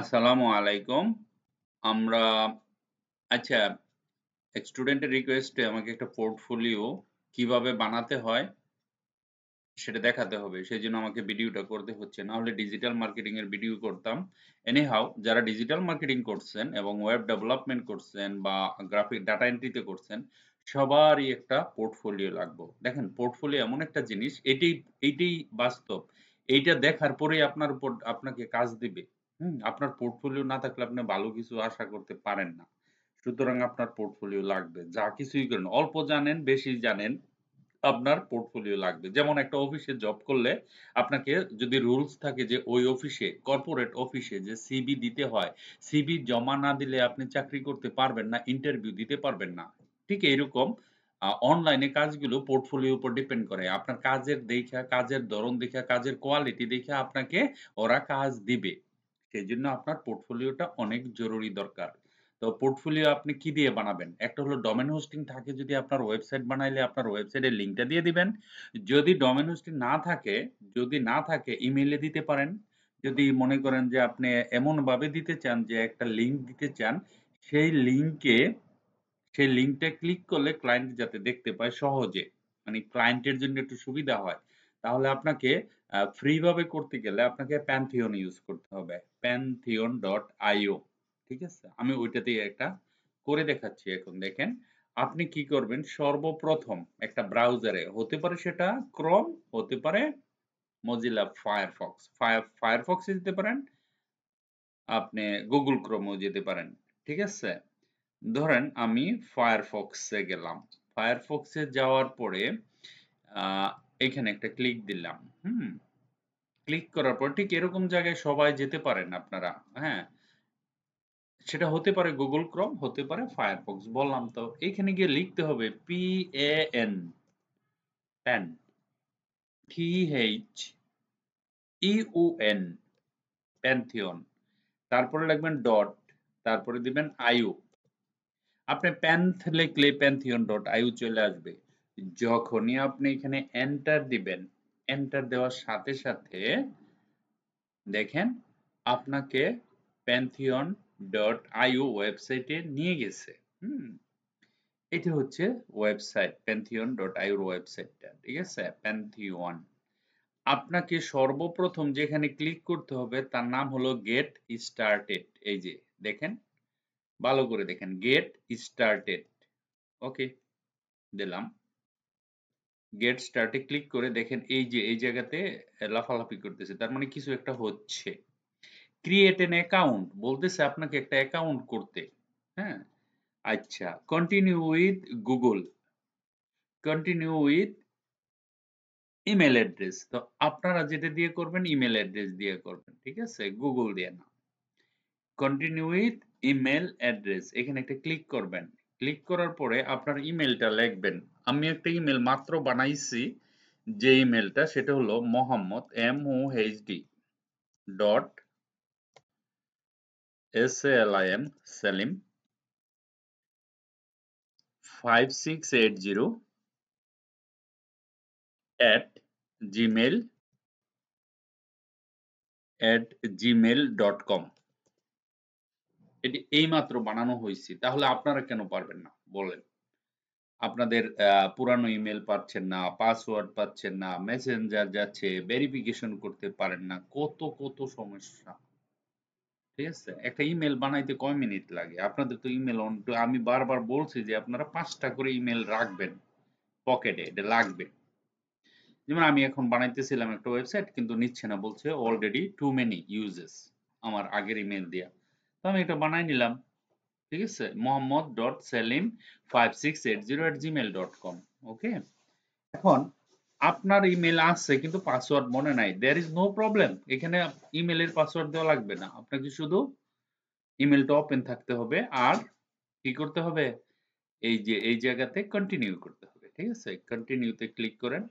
আসসালামু আলাইকুম আমরা আচ্ছা এক স্টুডেন্টের রিকোয়েস্টে আমাকে একটা পোর্টফোলিও কিভাবে বানাতে হয় সেটা দেখাতে হবে সেই জন্য আমাকে ভিডিওটা করতে হচ্ছে না হলে ডিজিটাল মার্কেটিং এর ভিডিও করতাম এনি হাউ যারা ডিজিটাল মার্কেটিং করছেন এবং ওয়েব ডেভেলপমেন্ট করছেন বা গ্রাফিক ডাটা এন্ট্রিতে করছেন সবারই একটা পোর্টফোলিও লাগবে দেখেন পোর্টফোলিও এমন একটা জিনিস এটাই এইটাই বাস্তব এইটা দেখার পরে আপনার উপর আপনাকে কাজ দিবে হুম? আপনার পোর্টফোলিও না থাকলে আপনি ভালো কিছু আশা করতে পারেন না। সুতরাং আপনার পোর্টফোলিও লাগবে। যা কিছুই করেন, অল্প জানেন, বেশি জানেন, আপনার পোর্টফোলিও লাগবে। যেমন একটা অফিসে জব করলে আপনাকে যদি রুলস থাকে যে ওই অফিসে, কর্পোরেট অফিসে যে সিভি দিতে হয়, সিভি জমা না দিলে আপনি চাকরি করতে পারবেন না, ইন্টারভিউ দিতে পারবেন না। ঠিক এইরকম অনলাইনে কাজগুলো পোর্টফোলিও উপর ডিপেন্ড করে। আপনার কাজের দেইখা, কাজের ধরন দেইখা, কাজের কোয়ালিটি দেইখা আপনাকে ওরা কাজ দিবে। সেই জন্য আপনার পোর্টফোলিওটা অনেক জরুরি দরকার তো পোর্টফোলিও আপনি কি দিয়ে বানাবেন একটা হলো ডোমেন হোস্টিং থাকে যদি আপনার ওয়েবসাইট বানাইলে আপনার ওয়েবসাইটের লিঙ্কটা দিয়ে দিবেন যদি ডোমেন হোস্টিং না থাকে যদি না থাকে ইমেইলে দিতে পারেন যদি মনে করেন যে আপনি এমনভাবে দিতে চান যে একটা লিঙ্ক দিতে চান সেই লিঙ্কে সেই লিঙ্কটা ক্লিক করলে ক্লায়েন্ট যাতে দেখতে পায় সহজে মানে ক্লায়েন্টের জন্য একটু সুবিধা হয় তাহলে আপনাকে ফ্রি ভাবে করতে গেলে আপনাকে প্যানথিয়ন ইউজ করতে হবে প্যানথিয়ন ডট আইও ঠিক আছে আমি ওইটাতে একটা করে দেখাচ্ছি এখন দেখেন আপনি কি করবেন সর্বপ্রথম একটা ব্রাউজারে হতে পারে সেটা ক্রোম হতে পারে মজিলা ফায়ারফক্স ফায়ারফক্সে যেতে পারেন আপনি গুগল ক্রোমও যেতে পারেন ঠিক আছে ধরেন আমি ফায়ারফক্সে গেলাম ফায়ারফক্সে যাওয়ার পরে এখানে একটা ক্লিক দিলাম হুম ক্লিক করার পর ঠিক এরকম জায়গায় সবাই যেতে পারেন আপনারা হ্যাঁ সেটা হতে পারে গুগল ক্রম হতে পারে ফায়ারফক্স বললাম তো এখানে গিয়ে লিখতে হবে P N pan T H UN pantheon তারপরে লিখবেন ডট তারপরে দিবেন আইও আপনি প্যান্থ লিখলে প্যান্থিয়ন ডট আইও চলে আসবে যখনই আপনি এখানে এন্টার দিবেন এন্টার দেওয়ার সাথে সাথে দেখেন আপনাকে প্যান্থিয়ন ডট আইও ওয়েবসাইটে নিয়ে গেছে হুম এটি হচ্ছে ওয়েবসাইট প্যান্থিয়ন ডট আইওর ওয়েবসাইটটা ঠিক আছে প্যান্থিয়ন আপনাকে সর্বপ্রথম যেখানে ক্লিক করতে হবে তার নাম হলো গেট স্টার্টেড এই যে দেখেন ভালো করে দেখেন গেট স্টার্টেড ওকে দিলাম গেট স্টার্টে ক্লিক করে দেখেন এই যে এই জায়গাতে লাফালাফি করতেছে তার মানে কিছু একটা হচ্ছে ক্রিয়েট এন অ্যাকাউন্ট বলতেছে আপনাকে একটা অ্যাকাউন্ট করতে হ্যাঁ আচ্ছা continue with Google continue with email address তো আপনারা যেটা দিয়ে করবেন ইমেল অ্যাড্রেস দিয়ে করবেন ঠিক আছে গুগল দিয়ে না কন্টিনিউ উইথ ইমেল অ্যাড্রেস এখানে একটা ক্লিক করবেন ক্লিক করার পরে আপনার ইমেলটা লিখবেন আমি একটা ইমেল মাত্র বানাইছি যে ইমেলটা সেটা হলো Mohammad M O H D dot S L I M Selim five six eight zero at gmail at gmail.com এটি এইমাত্র বানানো হয়েছে তাহলে আপনারা কেন পারবেন না বলেন আপনাদের পুরানো ইমেল পাচ্ছেন না পাসওয়ার্ড পাচ্ছেন না মেসেঞ্জার যাচ্ছে ভেরিফিকেশন করতে পারেন না কত কত সমস্যা ঠিক আছে একটা ইমেল বানাইতে কয় মিনিট লাগে আপনাদের তো ইমেল অন আমি বারবার বলছি যে আপনারা পাঁচটা করে ইমেল রাখবেন পকেটে এটা লাগবে যেমন আমি এখন বানাইতেছিলাম একটা ওয়েবসাইট কিন্তু নিচ্ছে না বলছে অলরেডি টু মেনি ইউজেস আমার আগের ইমেল দিয়া তো আমি এটা বানাই নিলাম ঠিক আছে Mohammad dot Selim five okay এখন আপনার ইমেল আসছে কিন্তু পাসওয়ার্ড মনে নাই দেয়ার ইজ নো প্রবলেম এখানে ইমেলের পাসওয়ার্ড দেওয়া লাগবে না আপনাকে শুধু ইমেলটা ওপেন থাকতে হবে আর কি করতে হবে এই যে এই জায়গাতে কন্টিনিউ করতে হবে ঠিক আছে কন্টিনিউতে ক্লিক করেন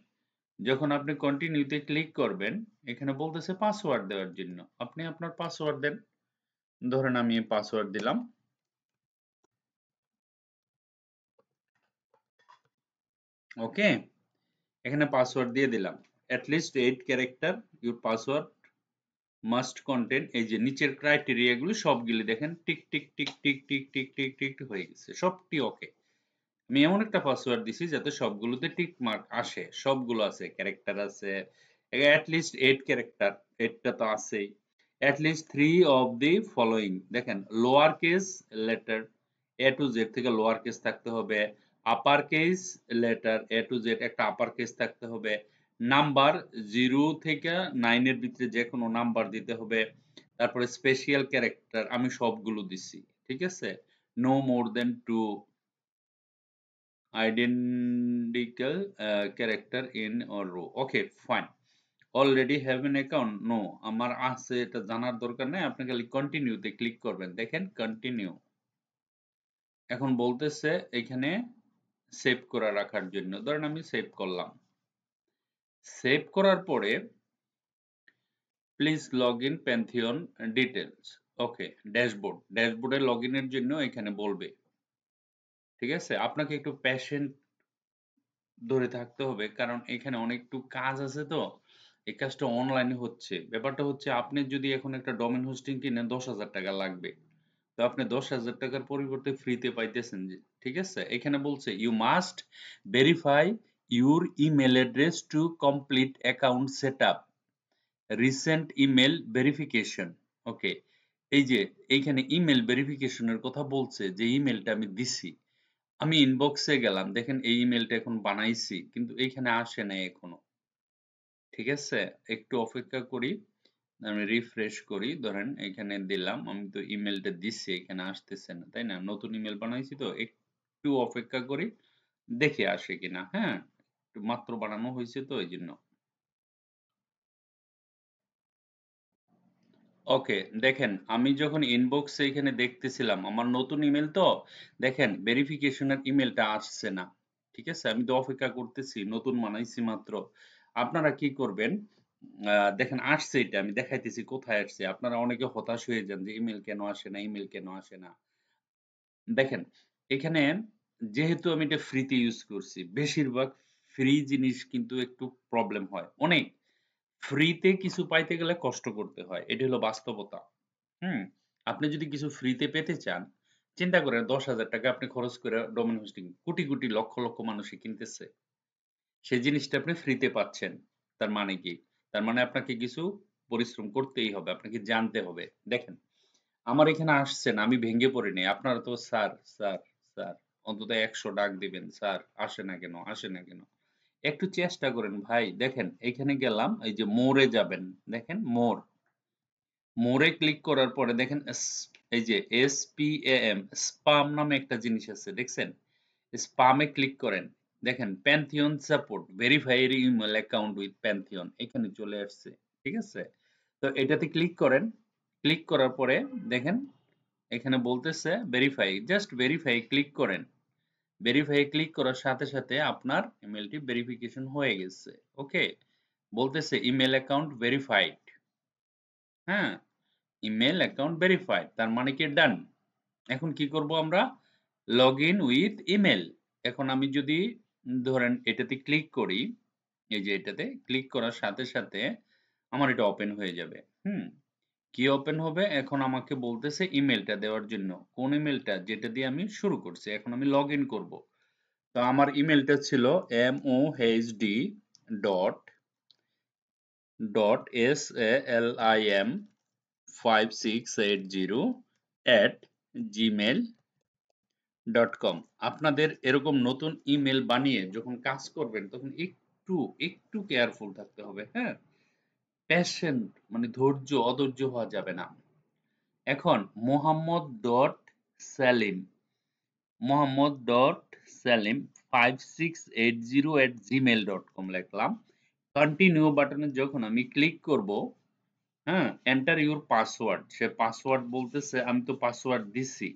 যখন আপনি কন্টিনিউতে ক্লিক করবেন এখানে বলতেছে পাসওয়ার্ড দেওয়ার জন্য আপনি আপনার পাসওয়ার্ড দেন ধরেন আমি পাসওয়ার্ড দিলাম ওকে এখানে পাসওয়ার্ড দিয়ে দিলাম at least eight character your password must content এই যে নিচের ক্রাইটেরিয়াগুলো সবগুলি দেখেন tick tick tick tick tick tick tick tick হয়ে গেছে সবটি ওকে আমি এমন একটা পাসওয়ার্ড দিছি যাতে সবগুলোতে টিক মার্ক আসে সবগুলো আছে ক্যারেক্টার আছে অ্যাটলিস্ট এইট ক্যারেক্টার এইটটা তো আছেই at least three of the following দেখেন lower case letter A to Z থেকে লোয়ার কেস থাকতে হবে upper case letter A to Z একটা আপার কেস থাকতে হবে নাম্বার জিরো থেকে নাইনের ভিতরে যে কোনো নাম্বার দিতে হবে তারপরে স্পেশিয়াল ক্যারেক্টার আমি সবগুলো দিছি ঠিক আছে no more than two identical character in a row okay fine already have an account no আমার আছে এটা জানার দরকার নেই আপনি খালি কন্টিনিউতে ক্লিক করবেন দেখেন কন্টিনিউ এখন বলতেছে এখানে সেভ করা রাখার জন্য ধরেন আমি সেভ করলাম সেভ করার পরে please log in Pantheon details okay dashboard ড্যাশবোর্ডে লগ ইনের জন্য এখানে বলবে ঠিক আছে আপনাকে একটু প্যাশেন্ট ধরে থাকতে হবে কারণ এখানে অনেকটু কাজ আছে তো এই কাজটা অনলাইনে হচ্ছে ব্যাপারটা হচ্ছে আপনি যদি এখন একটা ডোমেন হোস্টিং কিনে দশ হাজার টাকা লাগবে তো আপনি দশ হাজার টাকার পরিবর্তে ফ্রিতে পাইতেছেন ঠিক আছে এখানে বলছে you must verify your email address to complete account set up recent email verification okay এই যে এইখানে ইমেল ভেরিফিকেশনের কথা বলছে যে ইমেলটা আমি দিছি আমি ইনবক্সে গেলাম দেখেন এই ইমেলটা এখন বানাইছি কিন্তু এইখানে আসে না এখনো ঠিক আছে একটু অপেক্ষা করি আমি রিফ্রেশ করি ধরেন এখানে দিলাম আমি তো ইমেলটা দিছি এখানে আসতেছে না তাই না নতুন ইমেল বানাইছি তো একটু একটু অপেক্ষা করি দেখে আসে কিনা হ্যাঁ একটু মাত্র বানানো হয়েছে তো এই জন্য ওকে দেখেন আমি যখন ইনবক্স এখানে দেখতেছিলাম আমার নতুন ইমেল তো দেখেন ভেরিফিকেশনের ইমেলটা আসছে না ঠিক আছে আমি তো অপেক্ষা করতেছি নতুন মানাইছি মাত্র আপনারা কি করবেন দেখেন আসছে এটা আমি দেখাইতেছি কোথায় আসছে আপনারা অনেকে হতাশ হয়ে যান যে ইমেল কেন আসে না ইমেল কেন আসে না দেখেন এখানে যেহেতু আমি এটা ফ্রিতে ইউজ করছি বেশিরভাগ ফ্রি জিনিস কিন্তু একটু প্রবলেম হয় অনেক ফ্রিতে কিছু পাইতে গেলে কষ্ট করতে হয় এটা হলো বাস্তবতা হুম আপনি যদি কিছু ফ্রিতে পেতে চান চিন্তা করেন দশ হাজার টাকা আপনি খরচ করে ডোমেন হোস্টিং কোটি কোটি লক্ষ লক্ষ মানুষই কিনতেছে সেই জিনিসটা আপনি ফ্রিতে পাচ্ছেন তার মানে কি তার মানে আপনাকে কিছু পরিশ্রম করতেই হবে আপনাকে জানতে হবে দেখেন আমার এখানে আসছেন আমি ভেঙে পড়িনি আপনারা তো স্যার স্যার স্যার অন্তত একশো ডাক দিবেন স্যার আসে না কেন আসে না কেন একটু চেষ্টা করেন ভাই দেখেন এখানে গেলাম এই যে মোড়ে যাবেন দেখেন মোর মোড়ে ক্লিক করার পরে দেখেন এই যে এস পি এম স্পাম নামে একটা জিনিস আছে দেখছেন স্পামে ক্লিক করেন দেখেন Pantheon support verified email account with Pantheon এখানে চলে আসছে ঠিক আছে তো এটাতে ক্লিক করেন ক্লিক করার পরে দেখেন এখানে বলতেছে ভেরিফাই জাস্ট ভেরিফাই ক্লিক করেন ভেরিফাই ক্লিক করার সাথে সাথে আপনার ইমেলটি ভেরিফিকেশন হয়ে গেছে ওকে বলতেছে ইমেল অ্যাকাউন্ট ভেরিফাইড হ্যাঁ ইমেল অ্যাকাউন্ট ভেরিফাইড তার মানে কি ডান এখন কি করব আমরা লগ ইন উইথ ইমেল এখন আমি যদি ধরেন এটাতে ক্লিক করি এই যে এটাতে ক্লিক করার সাথে সাথে আমার এটা ওপেন হয়ে যাবে হুম কি ওপেন হবে এখন আমাকে বলতেছে ইমেলটা দেওয়ার জন্য কোন ইমেলটা যেটা দিয়ে আমি শুরু করছি এখন আমি লগ ইন করবো তো আমার ইমেলটা ছিল M O H D dot dot S L I M five six eight zero at Gmail dot com আপনাদের এরকম নতুন ইমেল বানিয়ে যখন কাজ করবেন তখন একটু একটু কেয়ারফুল থাকতে হবে হ্যাঁ প্যাশেন্ট মানে ধৈর্য অধৈর্য হওয়া যাবে না এখন Mohammad dot Selim Mohammad dot Selim five six eight zero at Gmail dot com লিখলাম কন্টিনিউ বাটনে যখন আমি ক্লিক করব হ্যাঁ এন্টার ইউর পাসওয়ার্ড সে পাসওয়ার্ড বলতেছে আমি তো পাসওয়ার্ড দিছি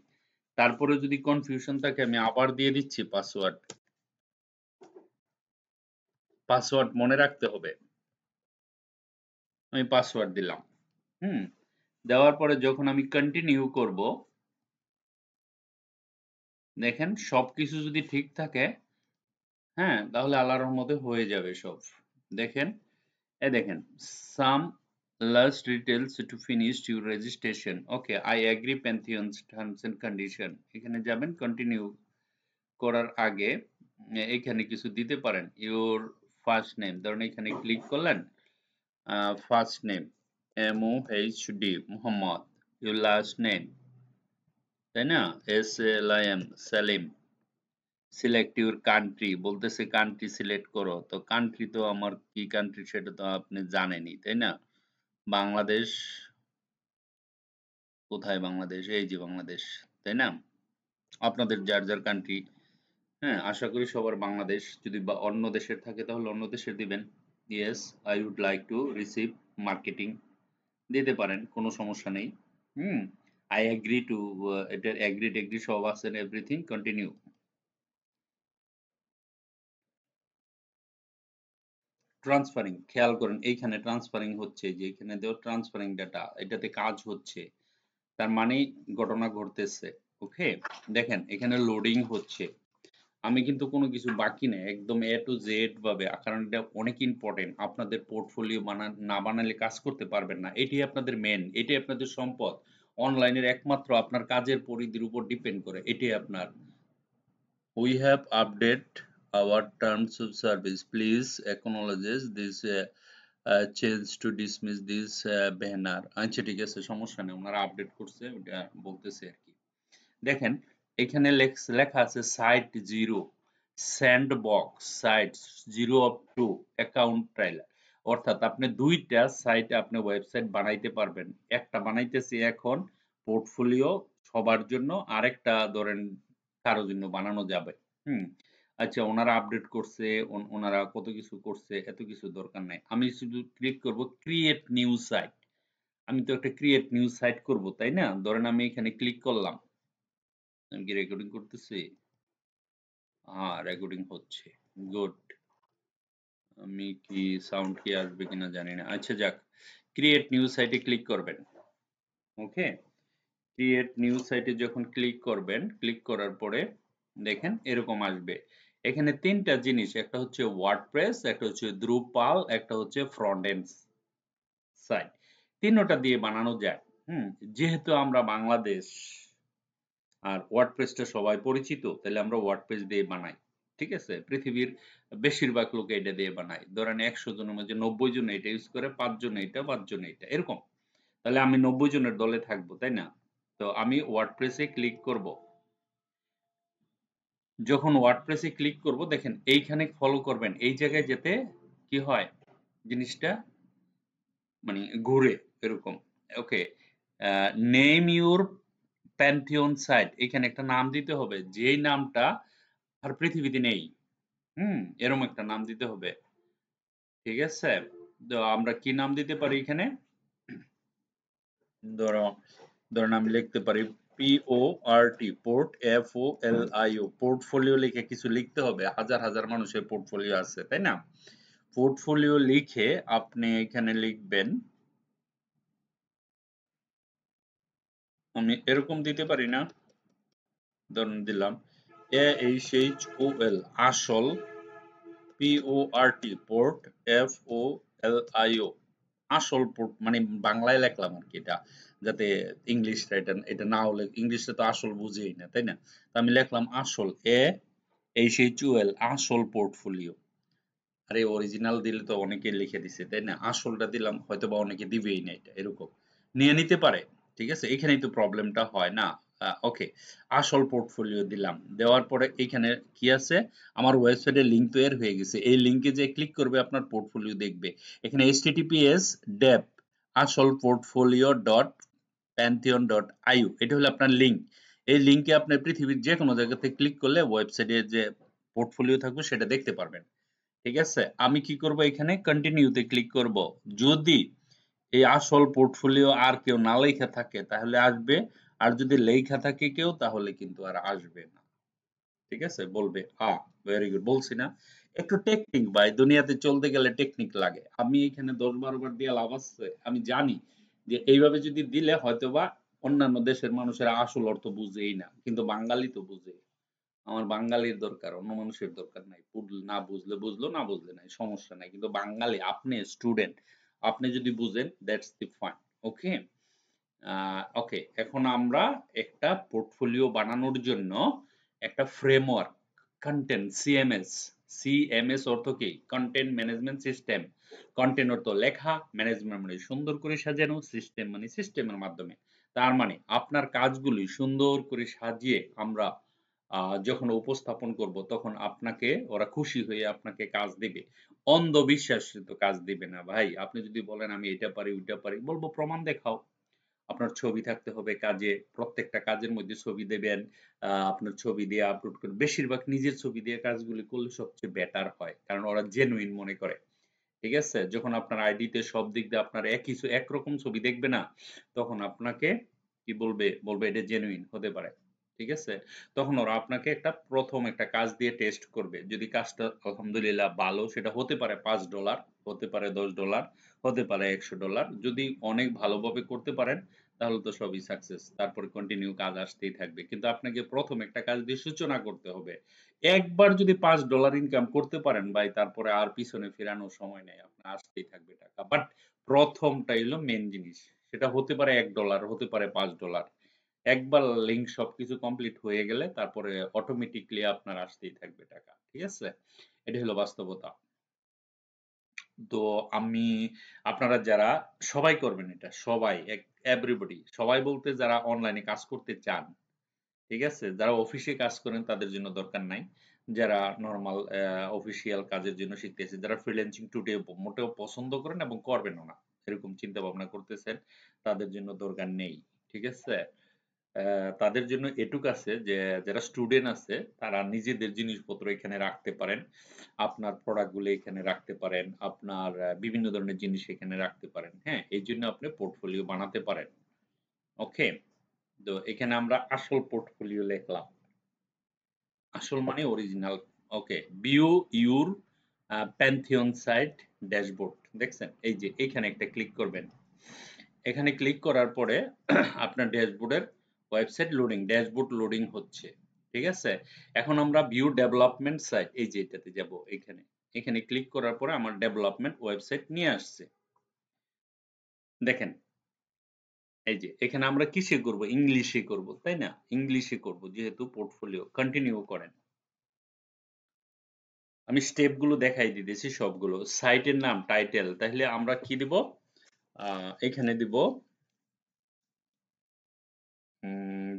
তারপরে যদি কনফিউশন থাকে আমি আবার দিয়ে দিচ্ছি পাসওয়ার্ড পাসওয়ার্ড মনে রাখতে হবে আমি পাসওয়ার্ড দিলাম হুম দেওয়ার পরে যখন আমি কন্টিনিউ করব দেখেন সব কিছু যদি ঠিক থাকে হ্যাঁ তাহলে আলারম মতে হয়ে যাবে সব দেখেন এ দেখেন some last details to finish your registration okay I agree Pantheon terms and condition এখানে যাবেন কন্টিনিউ করার আগে এখানে কিছু দিতে পারেন ইউর ফার্স্ট নেম ধরুন এখানে ক্লিক করলেন Uh, first name M O H D Mohammad your last name তাই না S L I M Salim select your country বলতেছে কান্ট্রি সিলেক্ট করো তো কান্ট্রি তো আমার কি কান্ট্রি সেটা তো আপনি জানেনই তাই না বাংলাদেশ কোথায় বাংলাদেশ এই যে বাংলাদেশ তাই না আপনাদের যার যার কান্ট্রি হ্যাঁ আশা করি সবার বাংলাদেশ যদি বা অন্য দেশের থাকে তাহলে অন্য দেশের দিবেন yes I would like to receive marketing দিতে পারেন কোনো সমস্যা নেই হুম আই অ্যাগ্রি টু এটার অ্যাগ্রি টেগ্রি সব আছে এভরিথিং কন্টিনিউ ট্রান্সফারিং খেয়াল করেন এইখানে ট্রান্সফারিং হচ্ছে যে এখানে দেও ট্রান্সফারিং ডাটা এটাতে কাজ হচ্ছে তার মানে ঘটনা ঘটতেছে ওকে দেখেন এখানে লোডিং হচ্ছে আমি কিন্তু কোনো কিছু বাকি নেই একদম এ টু জেড ভাবে কারণ এটা অনেক ইম্পর্টেন্ট আপনাদের পোর্টফোলিও বানান না বানালে কাজ করতে পারবেন না এটি আপনাদের মেন এটি আপনাদের সম্পদ অনলাইনের একমাত্র আপনার কাজের পরিধির উপর ডিপেন্ড করে এটি আপনার we have update our terms of service please acknowledges this change to dismiss this banner আচ্ছা ঠিক আছে সমস্যা নেই ওনারা আপডেট করছে ওটা বলতেছে আর কি দেখেন এখানে লেখা আছে site zero sandbox site zero of two account trailer অর্থাৎ আপনি দুইটা সাইট আপনি ওয়েবসাইট বানাইতে পারবেন একটা বানাইতেছি এখন পোর্টফোলিও সবার জন্য আরেকটা ধরেন কারো জন্য বানানো যাবে হুম আচ্ছা ওনারা আপডেট করছে ওনারা কত কিছু করছে এত কিছু দরকার নাই আমি শুধু ক্লিক করব ক্রিয়েট নিউ সাইট আমি তো একটা ক্রিয়েট নিউ সাইট করব তাই না ধরেন আমি এখানে ক্লিক করলাম আমি কি রেকর্ডিং করতেছি হ্যাঁ রেকর্ডিং হচ্ছে গুড আমি কি সাউন্ড কি আসবে কিনা জানি না আচ্ছা যাক ক্রিয়েট নিউজ সাইটে ক্লিক করবেন ওকে ক্রিয়েট নিউজ সাইটে যখন ক্লিক করবেন ক্লিক করার পরে দেখেন এরকম আসবে এখানে তিনটা জিনিস একটা হচ্ছে ওয়ার্ডপ্রেস একটা হচ্ছে দ্রুপাল একটা হচ্ছে ফ্রন্ট এন্ড সাইট তিনটা দিয়ে বানানো যায় হুম যেহেতু আমরা বাংলাদেশ আর ওয়ার্ডপ্রেসটা সবাই পরিচিত তাহলে আমরা ওয়ার্ডপ্রেস দিয়ে বানাই ঠিক আছে পৃথিবীর বেশিরভাগ লোক এটা দিয়ে বানায় ধরেন একশো জনের মধ্যে নব্বই জন এটা ইউজ করে পাঁচজন এটা পাঁচজন এটা এরকম তাহলে আমি নব্বই জনের দলে থাকবো তাই না তো আমি ওয়ার্ডপ্রেসে ক্লিক করব যখন ওয়ার্ডপ্রেসে ক্লিক করব দেখেন এইখানে ফলো করবেন এই জায়গায় যেতে কি হয় জিনিসটা মানে ঘুরে এরকম okay name your Pantheon site এখানে একটা নাম দিতে হবে যেই নামটা আর পৃথিবীতে নেই হুম এরকম একটা নাম দিতে হবে ঠিক আছে তো আমরা কি নাম দিতে পারি এখানে ধরো ধরো আমি লিখতে পারি P O R T port F O L I O portfolio লিখে কিছু লিখতে হবে হাজার হাজার মানুষের পোর্টফোলিও আছে তাই না পোর্টফোলিও লিখে আপনি এখানে লিখবেন আমি এরকম দিতে পারি না ধরুন দিলাম A H H O L আসল P O R T port F O L I O আসল পোর্ট মানে বাংলায় লেখলাম আর কি এটা যাতে ইংলিশটা এটা এটা না হলে ইংলিশে তো আসল বুঝেই না তাই না তো আমি লেখলাম আসল A H H O L আসল পোর্টফোলিও আরে অরিজিনাল দিলে তো অনেকে লিখে দিছে তাই না আসলটা দিলাম হয়তো বা অনেকে দিবেই না এটা এরকম নিয়ে নিতে পারে ঠিক আছে এখানেই তো প্রবলেমটা হয় না ওকে আসল পোর্টফোলিও দিলাম দেওয়ার পরে এখানে কি আছে আমার ওয়েবসাইটে লিঙ্ক এর হয়ে গেছে এই লিঙ্কে যে ক্লিক করবে আপনার পোর্টফোলিও দেখবে এখানে এইচটিটিপিএস ডেপ আসল portfolio dot Pantheon dot IO এটা হলো আপনার লিঙ্ক এই লিঙ্কে আপনি পৃথিবীর যে কোনো জায়গাতে ক্লিক করলে ওয়েবসাইটে যে পোর্টফোলিও থাকবে সেটা দেখতে পারবেন ঠিক আছে আমি কি করব এখানে কন্টিনিউতে ক্লিক করব যদি এই আসল পোর্টফোলিও আর কেউ না লেখা থাকে তাহলে আসবে আর যদি লেখা থাকে কেউ তাহলে কিন্তু আর আসবে না ঠিক আছে বলবে আ ভেরি গুড বলছি না একটু টেকনিক ভাই দুনিয়াতে চলতে গেলে টেকনিক লাগে আমি এখানে দশ বারো বার দিয়ে লাভ আছে আমি জানি যে এইভাবে যদি দিলে হয়তোবা অন্যান্য দেশের মানুষের আসল অর্থ বুঝেই না কিন্তু বাঙালি তো বুঝে আমার বাঙালির দরকার অন্য মানুষের দরকার নাই না বুঝলে বুঝলো না বুঝলে নাই সমস্যা নাই কিন্তু বাঙালি আপনি স্টুডেন্ট আপনি যদি বুঝেন দ্যাটস দি ফান্ড ওকে ওকে এখন আমরা একটা পোর্টফোলিও বানানোর জন্য একটা ফ্রেমওয়ার্ক কন্টেন্ট সিএমএস সিএমএস অর্থ কি কন্টেন্ট ম্যানেজমেন্ট সিস্টেম কন্টেন্ট অর্থ লেখা ম্যানেজমেন্ট মানে সুন্দর করে সাজানো সিস্টেম মানে সিস্টেমের মাধ্যমে তার মানে আপনার কাজগুলি সুন্দর করে সাজিয়ে আমরা যখন উপস্থাপন করব তখন আপনাকে ওরা খুশি হয়ে আপনাকে কাজ দেবে অন্ধবিশ্বাসিত কাজ দেবে না ভাই আপনি যদি বলেন আমি এটা পারি ওইটা পারি বলবো প্রমাণ দেখাও আপনার ছবি থাকতে হবে কাজে প্রত্যেকটা কাজের মধ্যে ছবি দেবেন আপনার ছবি দিয়ে আপলোড করবেন বেশিরভাগ নিজের ছবি দিয়ে কাজগুলি করলে সবচেয়ে বেটার হয় কারণ ওরা জেনুইন মনে করে ঠিক আছে যখন আপনার আইডিতে সব দিক দিয়ে আপনার একই একরকম ছবি দেখবে না তখন আপনাকে কি বলবে বলবে এটা জেনুইন হতে পারে ঠিক আছে তখন ওরা আপনাকে একটা প্রথম একটা কাজ দিয়ে টেস্ট করবে যদি কাজটা আলহামদুলিল্লাহ ভালো সেটা হতে পারে পাঁচ ডলার হতে পারে দশ ডলার হতে পারে একশো ডলার যদি অনেক ভালোভাবে করতে পারেন তাহলে তো সবই সাকসেস তারপরে কন্টিনিউ কাজ আসতেই থাকবে কিন্তু আপনাকে প্রথম একটা কাজ দিয়ে সূচনা করতে হবে একবার যদি পাঁচ ডলার ইনকাম করতে পারেন ভাই তারপরে আর পিছনে ফেরানোর সময় নেই আপনার আসতেই থাকবে টাকা বাট প্রথমটা এলো মেন জিনিস সেটা হতে পারে এক ডলার হতে পারে পাঁচ ডলার একবার লিঙ্ক সবকিছু কমপ্লিট হয়ে গেলে তারপরে অটোমেটিকলি আপনার আসতেই থাকবে টাকা ঠিক আছে এটা হলো বাস্তবতা তো আমি আপনারা যারা সবাই করবেন এটা সবাই এভরিবডি সবাই বলতে যারা অনলাইনে কাজ করতে চান ঠিক আছে যারা অফিসে কাজ করেন তাদের জন্য দরকার নাই যারা নর্মাল অফিসিয়াল কাজের জন্য শিখতেছে যারা ফ্রিল্যান্সিং টুডে মোটেও পছন্দ করেন এবং করবেন না এরকম চিন্তা ভাবনা করতেছেন তাদের জন্য দরকার নেই ঠিক আছে তাদের জন্য এটুক আছে যে যারা স্টুডেন্ট আছে তারা নিজেদের জিনিসপত্র এখানে রাখতে পারেন আপনার প্রোডাক্টগুলো এখানে রাখতে পারেন আপনার বিভিন্ন ধরনের জিনিস এখানে রাখতে পারেন হ্যাঁ এই জন্য আপনি পোর্টফোলিও বানাতে পারেন ওকে তো এখানে আমরা আসল পোর্টফোলিও লিখলাম আসল মানে original okay view your Pantheon site dashboard দেখছেন এই যে এখানে একটা ক্লিক করবেন এখানে ক্লিক করার পরে আপনার ড্যাশবোর্ডের ওয়েবসাইট লোডিং ড্যাশবোর্ড লোডিং হচ্ছে ঠিক আছে এখন আমরা ভিউ ডেভেলপমেন্ট সাইট এই যে এটাতে যাব এখানে এখানে ক্লিক করার পরে আমার ডেভেলপমেন্ট ওয়েবসাইট নিয়ে আসছে দেখেন এই যে এখানে আমরা কিসে করব ইংলিশে করব তাই না ইংলিশে করব যেহেতু পোর্টফোলিও কন্টিনিউ করেন আমি স্টেপগুলো দেখাই দিতেছি সবগুলো সাইটের নাম টাইটেল তাহলে আমরা কি দিব এখানে দিব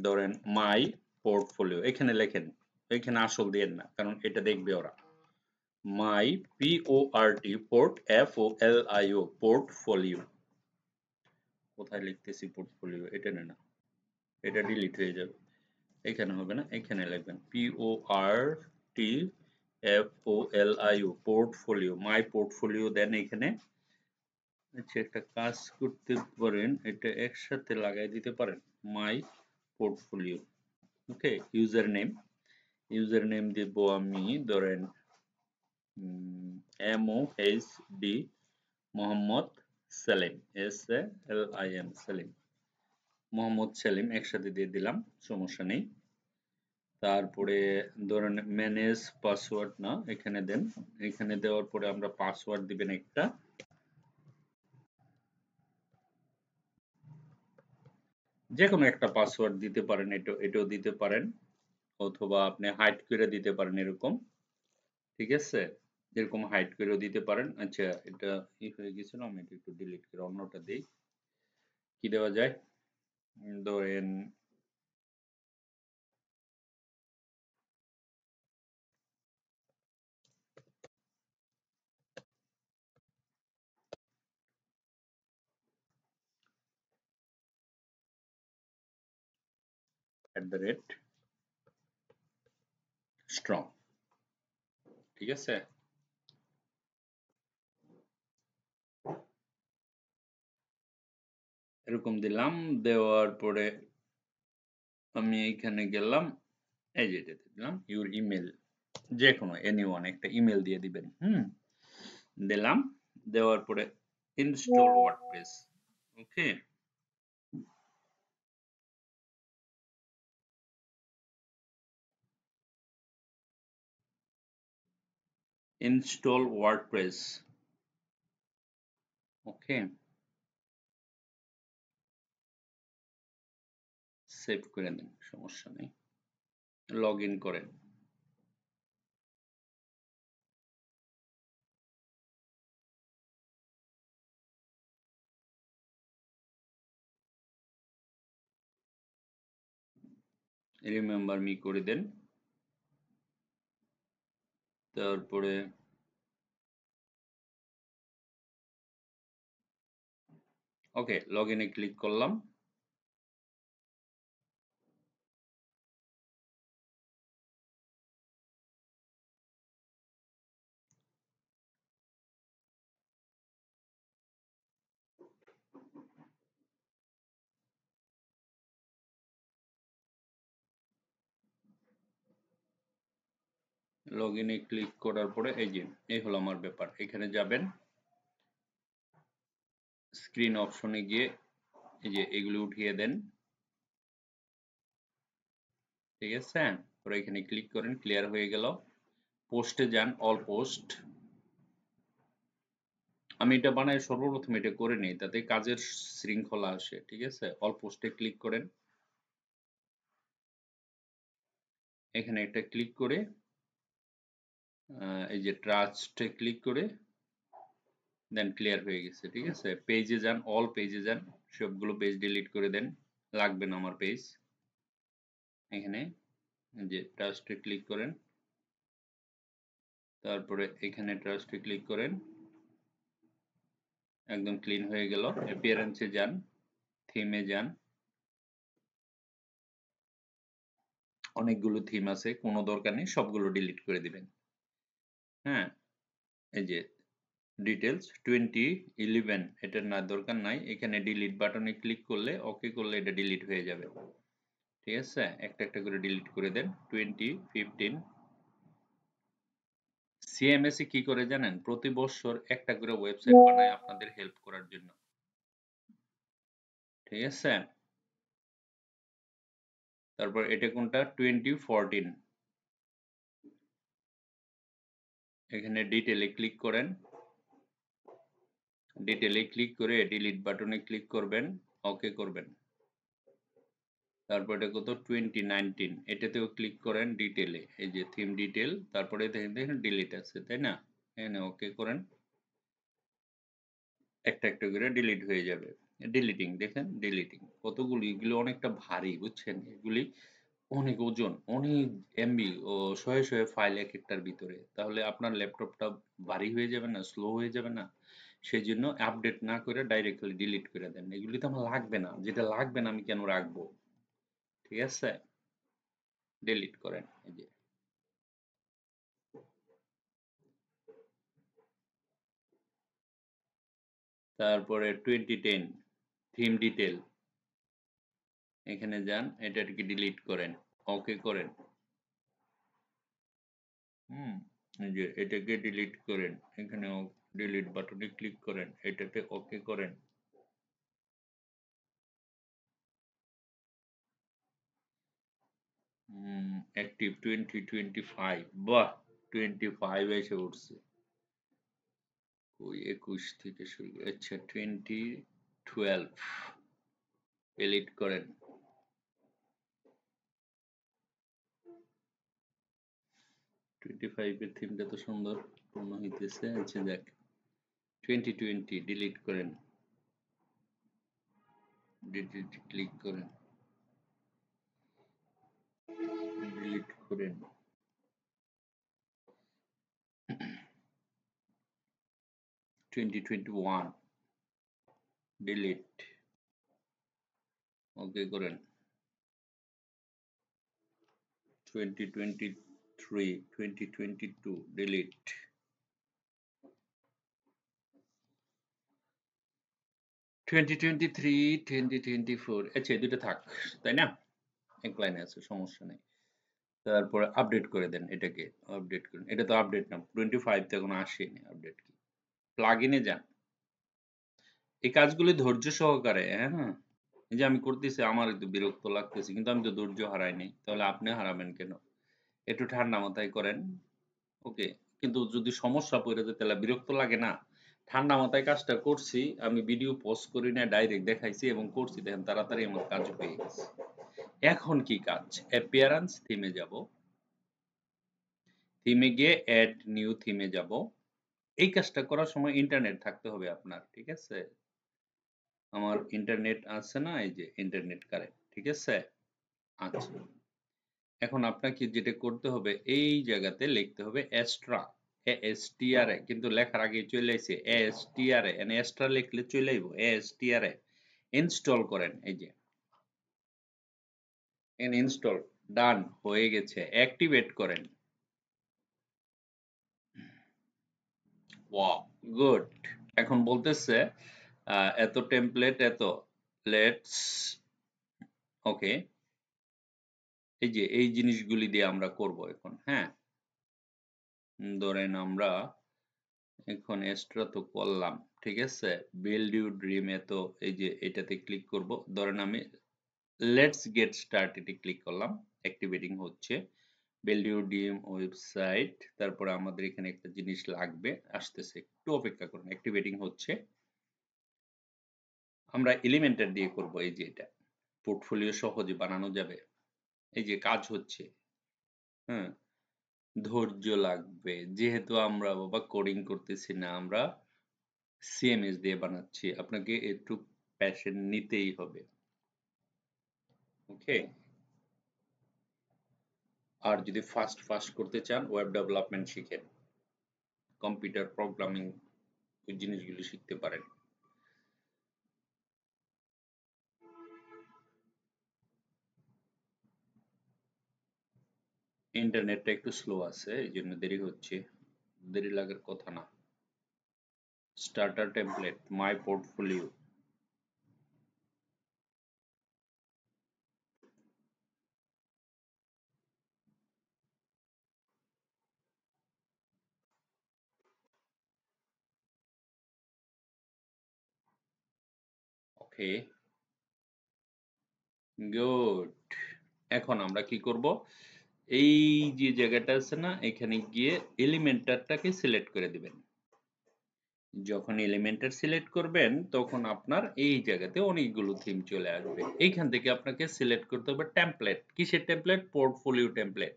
ধরেন মাই পোর্টফোলিও এখানে লেখেন এখানে আসল দেন না কারণ এটা দেখবে ওরা my P O R T port F O L I O portfolio কোথায় লিখতেছি পোর্টফোলিও এটা না এটা ডিলিট হয়ে যাবে এখানে হবে না এখানে লিখবেন P O R T F O L I O portfolio my portfolio দেন এখানে আচ্ছা একটা কাজ করতে পারেন এটা একসাথে লাগাই দিতে পারেন my portfolio okay username username দিব আমি ধরেন M O H D Mohammad Selim S A L I M Selim Mohammad Selim একসাথে দিয়ে দিলাম সমস্যা নেই তারপরে ধরেন ম্যানেজ পাসওয়ার্ড না এখানে দেন এখানে দেওয়ার পরে আমরা পাসওয়ার্ড দিবেন একটা যে কোনো একটা পাসওয়ার্ড দিতে পারেন এটা এটাও দিতে পারেন অথবা আপনি হাইট করে দিতে পারেন এরকম ঠিক আছে যেরকম হাইট করেও দিতে পারেন আচ্ছা এটা ই হয়ে গেছিল আমি এটা একটু ডিলিট করে অন্যটা দিই কি দেওয়া যায় ধরেন at the rate strong ঠিক আছে এরকম দিলাম দেওয়ার পরে আমি এইখানে গেলাম এই যে এটা দিলাম ইউর ইমেল যে কোনো এনি ওয়ান একটা ইমেল দিয়ে দিবেন হুম দিলাম দেওয়ার পরে install WordPress okay install WordPress okay save করে নেন সমস্যা নেই লগ ইন করেন রিমেম্বার মি করে দেন তারপরে ওকে লগ ইনে ক্লিক করলাম লগ ইনে ক্লিক করার পরে এই যে এই হলো আমার ব্যাপার এখানে যাবেন স্ক্রিন অপশনে গিয়ে এই যে এগুলো উঠিয়ে দেন ঠিক আছে পরে এখানে ক্লিক করেন ক্লিয়ার হয়ে গেল পোস্টে যান অল পোস্ট আমি এটা বানাই সর্বপ্রথম এটা করে নিই তাতে কাজের শৃঙ্খলা আসে ঠিক আছে অল পোস্টে ক্লিক করেন এখানে একটা ক্লিক করে এই যে ট্রাস্টে ক্লিক করে দেন ক্লিয়ার হয়ে গেছে ঠিক আছে পেজে যান অল পেজে যান সবগুলো পেজ ডিলিট করে দেন লাগবে না আমার পেজ এখানে যে ট্রাস্টে ক্লিক করেন তারপরে এখানে ট্রাস্টে ক্লিক করেন একদম ক্লিন হয়ে গেল অ্যাপিয়ারেন্সে যান থিমে যান অনেকগুলো থিম আছে কোনো দরকার নেই সবগুলো ডিলিট করে দিবেন হ্যাঁ এই যে ডিটেলস টোয়েন্টি ইলেভেন এটার না দরকার নাই এখানে ডিলিট বাটনে ক্লিক করলে ওকে করলে এটা ডিলিট হয়ে যাবে ঠিক আছে একটা একটা করে ডিলিট করে দেন টোয়েন্টি ফিফটিন সিএমএসি কি করে জানেন প্রতি বছর একটা করে ওয়েবসাইট বানায় আপনাদের হেল্প করার জন্য ঠিক আছে তারপর এটা কোনটা টোয়েন্টি ফোরটিন এখানে ডিটেলে ক্লিক করেন ডিটেলে ক্লিক করে ডিলিট বাটনে ক্লিক করবেন ওকে করবেন তারপরে কত টোয়েন্টি নাইনটিন এটাতেও ক্লিক করেন ডিটেলে এই যে থিম ডিটেল তারপরে দেখেন দেখেন ডিলিট আছে তাই না এখানে ওকে করেন একটা একটা করে ডিলিট হয়ে যাবে ডিলিটিং দেখেন ডিলিটিং কতগুলি এগুলো অনেকটা ভারী বুঝছেন এগুলি অনেক ওজন অনেক এমবি ও শয়ে শয়ে ফাইল এক একটার ভিতরে তাহলে আপনার ল্যাপটপটা ভারী হয়ে যাবে না স্লো হয়ে যাবে না সেই জন্য আপডেট না করে ডাইরেক্টলি ডিলিট করে দেন এগুলি তো আমার লাগবে না যেটা লাগবে না আমি কেন রাখবো ঠিক আছে ডিলিট করেন এই যে তারপরে টোয়েন্টি টেন থিম ডিটেল এখানে যান এটাকে ডিলিট করেন ওকে করেন হুম যে এটাকে ডিলিট করেন এখানে ডিলিট বাটনে ক্লিক করেন এটাতে ওকে করেন অ্যাক্টিভ টোয়েন্টি টোয়েন্টি ফাইভ বাহ টোয়েন্টি ফাইভ এসে উঠছে ওই একুশ থেকে শুরু আচ্ছা টোয়েন্টি টুয়েলভ এলিট করেন টোয়েন্টি ফাইভের থিমটা তো সুন্দর পূর্ণ হইতেছে আচ্ছা দেখ টোয়েন্টি ডিলিট করেন ডিলিট ক্লিক করেন ডিলিট করেন twenty twenty one delete okay করেন টোয়েন্টি টোয়েন্টি 2022 delete আচ্ছা, টোয়েন্টি এটা তো আপডেট না টোয়েন্টি ফাইভ তো এখন আসেনি প্লাগ ইনে যান এই কাজগুলি ধৈর্য সহকারে হ্যাঁ যে আমি করতেছি আমার একটু বিরক্ত লাগতেছে কিন্তু আমি তো ধৈর্য হারাই নাই তাহলে আপনি হারাবেন কেন একটু ঠান্ডা মাথায় করেন ওকে কিন্তু যদি সমস্যা পড়ে যায় তাহলে বিরক্ত লাগে না ঠান্ডা মাথায় কাজটা করছি আমি ভিডিও পোস্ট করি না ডাইরেক্ট দেখাইছি এবং করছি দেখেন তাড়াতাড়ি আমার কাজ হয়ে গেছে এখন কি কাজ অ্যাপিয়ারেন্স থিমে যাব থিমে গিয়ে অ্যাড নিউ থিমে যাব এই কাজটা করার সময় ইন্টারনেট থাকতে হবে আপনার ঠিক আছে আমার ইন্টারনেট আছে না এই যে ইন্টারনেট কারেন্ট ঠিক আছে আচ্ছা এখন আপনাকে যেটা করতে হবে এই জায়গাতে লিখতে হবে এক্সট্রা এএসটিআর কিন্তু লেখার আগে চলে আসছে এএসটিআর এন এক্সট্রা লিখলে চলে আসবে এএসটিআর ইনস্টল করেন এই যে এন ইনস্টল ডান হয়ে গেছে অ্যাক্টিভেট করেন ওয়া গুড এখন বলতেছে এত টেমপ্লেট এত লেটস ওকে এই যে এই জিনিসগুলি দিয়ে আমরা করব এখন হ্যাঁ ধরেন আমরা এখন এক্সট্রা তো করলাম ঠিক আছে বিল্ড ইউ ড্রিম এ তো এই যে এটাতে ক্লিক করব ধরেন আমি লেটস গেট এটি ক্লিক করলাম অ্যাক্টিভেটিং হচ্ছে বিল্ড ইউ ড্রিম ওয়েবসাইট তারপরে আমাদের এখানে একটা জিনিস লাগবে আসতেছে একটু অপেক্ষা করুন অ্যাক্টিভেটিং হচ্ছে আমরা এলিমেন্টার দিয়ে করব এই যে এটা পোর্টফোলিও সহজে বানানো যাবে এই যে কাজ হচ্ছে হ্যাঁ ধৈর্য লাগবে যেহেতু আমরা বাবা কোডিং করতেছি না আমরা সিএমএস দিয়ে বানাচ্ছি আপনাকে একটু প্যাশন নিতেই হবে ওকে আর যদি ফাস্ট ফাস্ট করতে চান ওয়েব ডেভেলপমেন্ট শিখেন কম্পিউটার প্রোগ্রামিং জিনিসগুলো শিখতে পারেন ইন্টারনেটটা একটু স্লো আছে এই জন্য দেরি হচ্ছে দেরি লাগার কথা না starter template my portfolio okay good এখন আমরা কি করব এই যে জায়গাটা আছে না এখানে গিয়ে এলিমেন্টারটাকে সিলেক্ট করে দিবেন যখন এলিমেন্টার সিলেক্ট করবেন তখন আপনার এই জায়গাতে অনেকগুলো থিম চলে আসবে এইখান থেকে আপনাকে সিলেক্ট করতে হবে টেমপ্লেট কিসের টেমপ্লেট পোর্টফোলিও টেমপ্লেট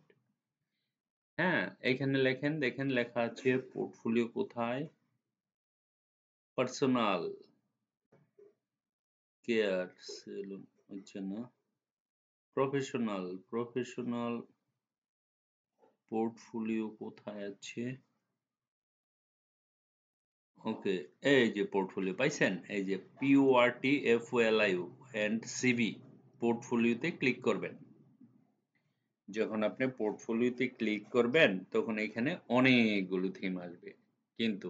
হ্যাঁ এখানে লেখেন দেখেন লেখা আছে পোর্টফোলিও কোথায় পার্সোনাল কেয়ার সেলুন হচ্ছে না প্রফেশনাল প্রফেশনাল পোর্টফোলিও কোথায় আছে ওকে এই যে পোর্টফোলিও পাইছেন এই যে পিওআরটি এফ এলআইউ অ্যান্ড সিবি পোর্টফোলিওতে ক্লিক করবেন যখন আপনি পোর্টফোলিওতে ক্লিক করবেন তখন এখানে অনেকগুলো থিম আসবে কিন্তু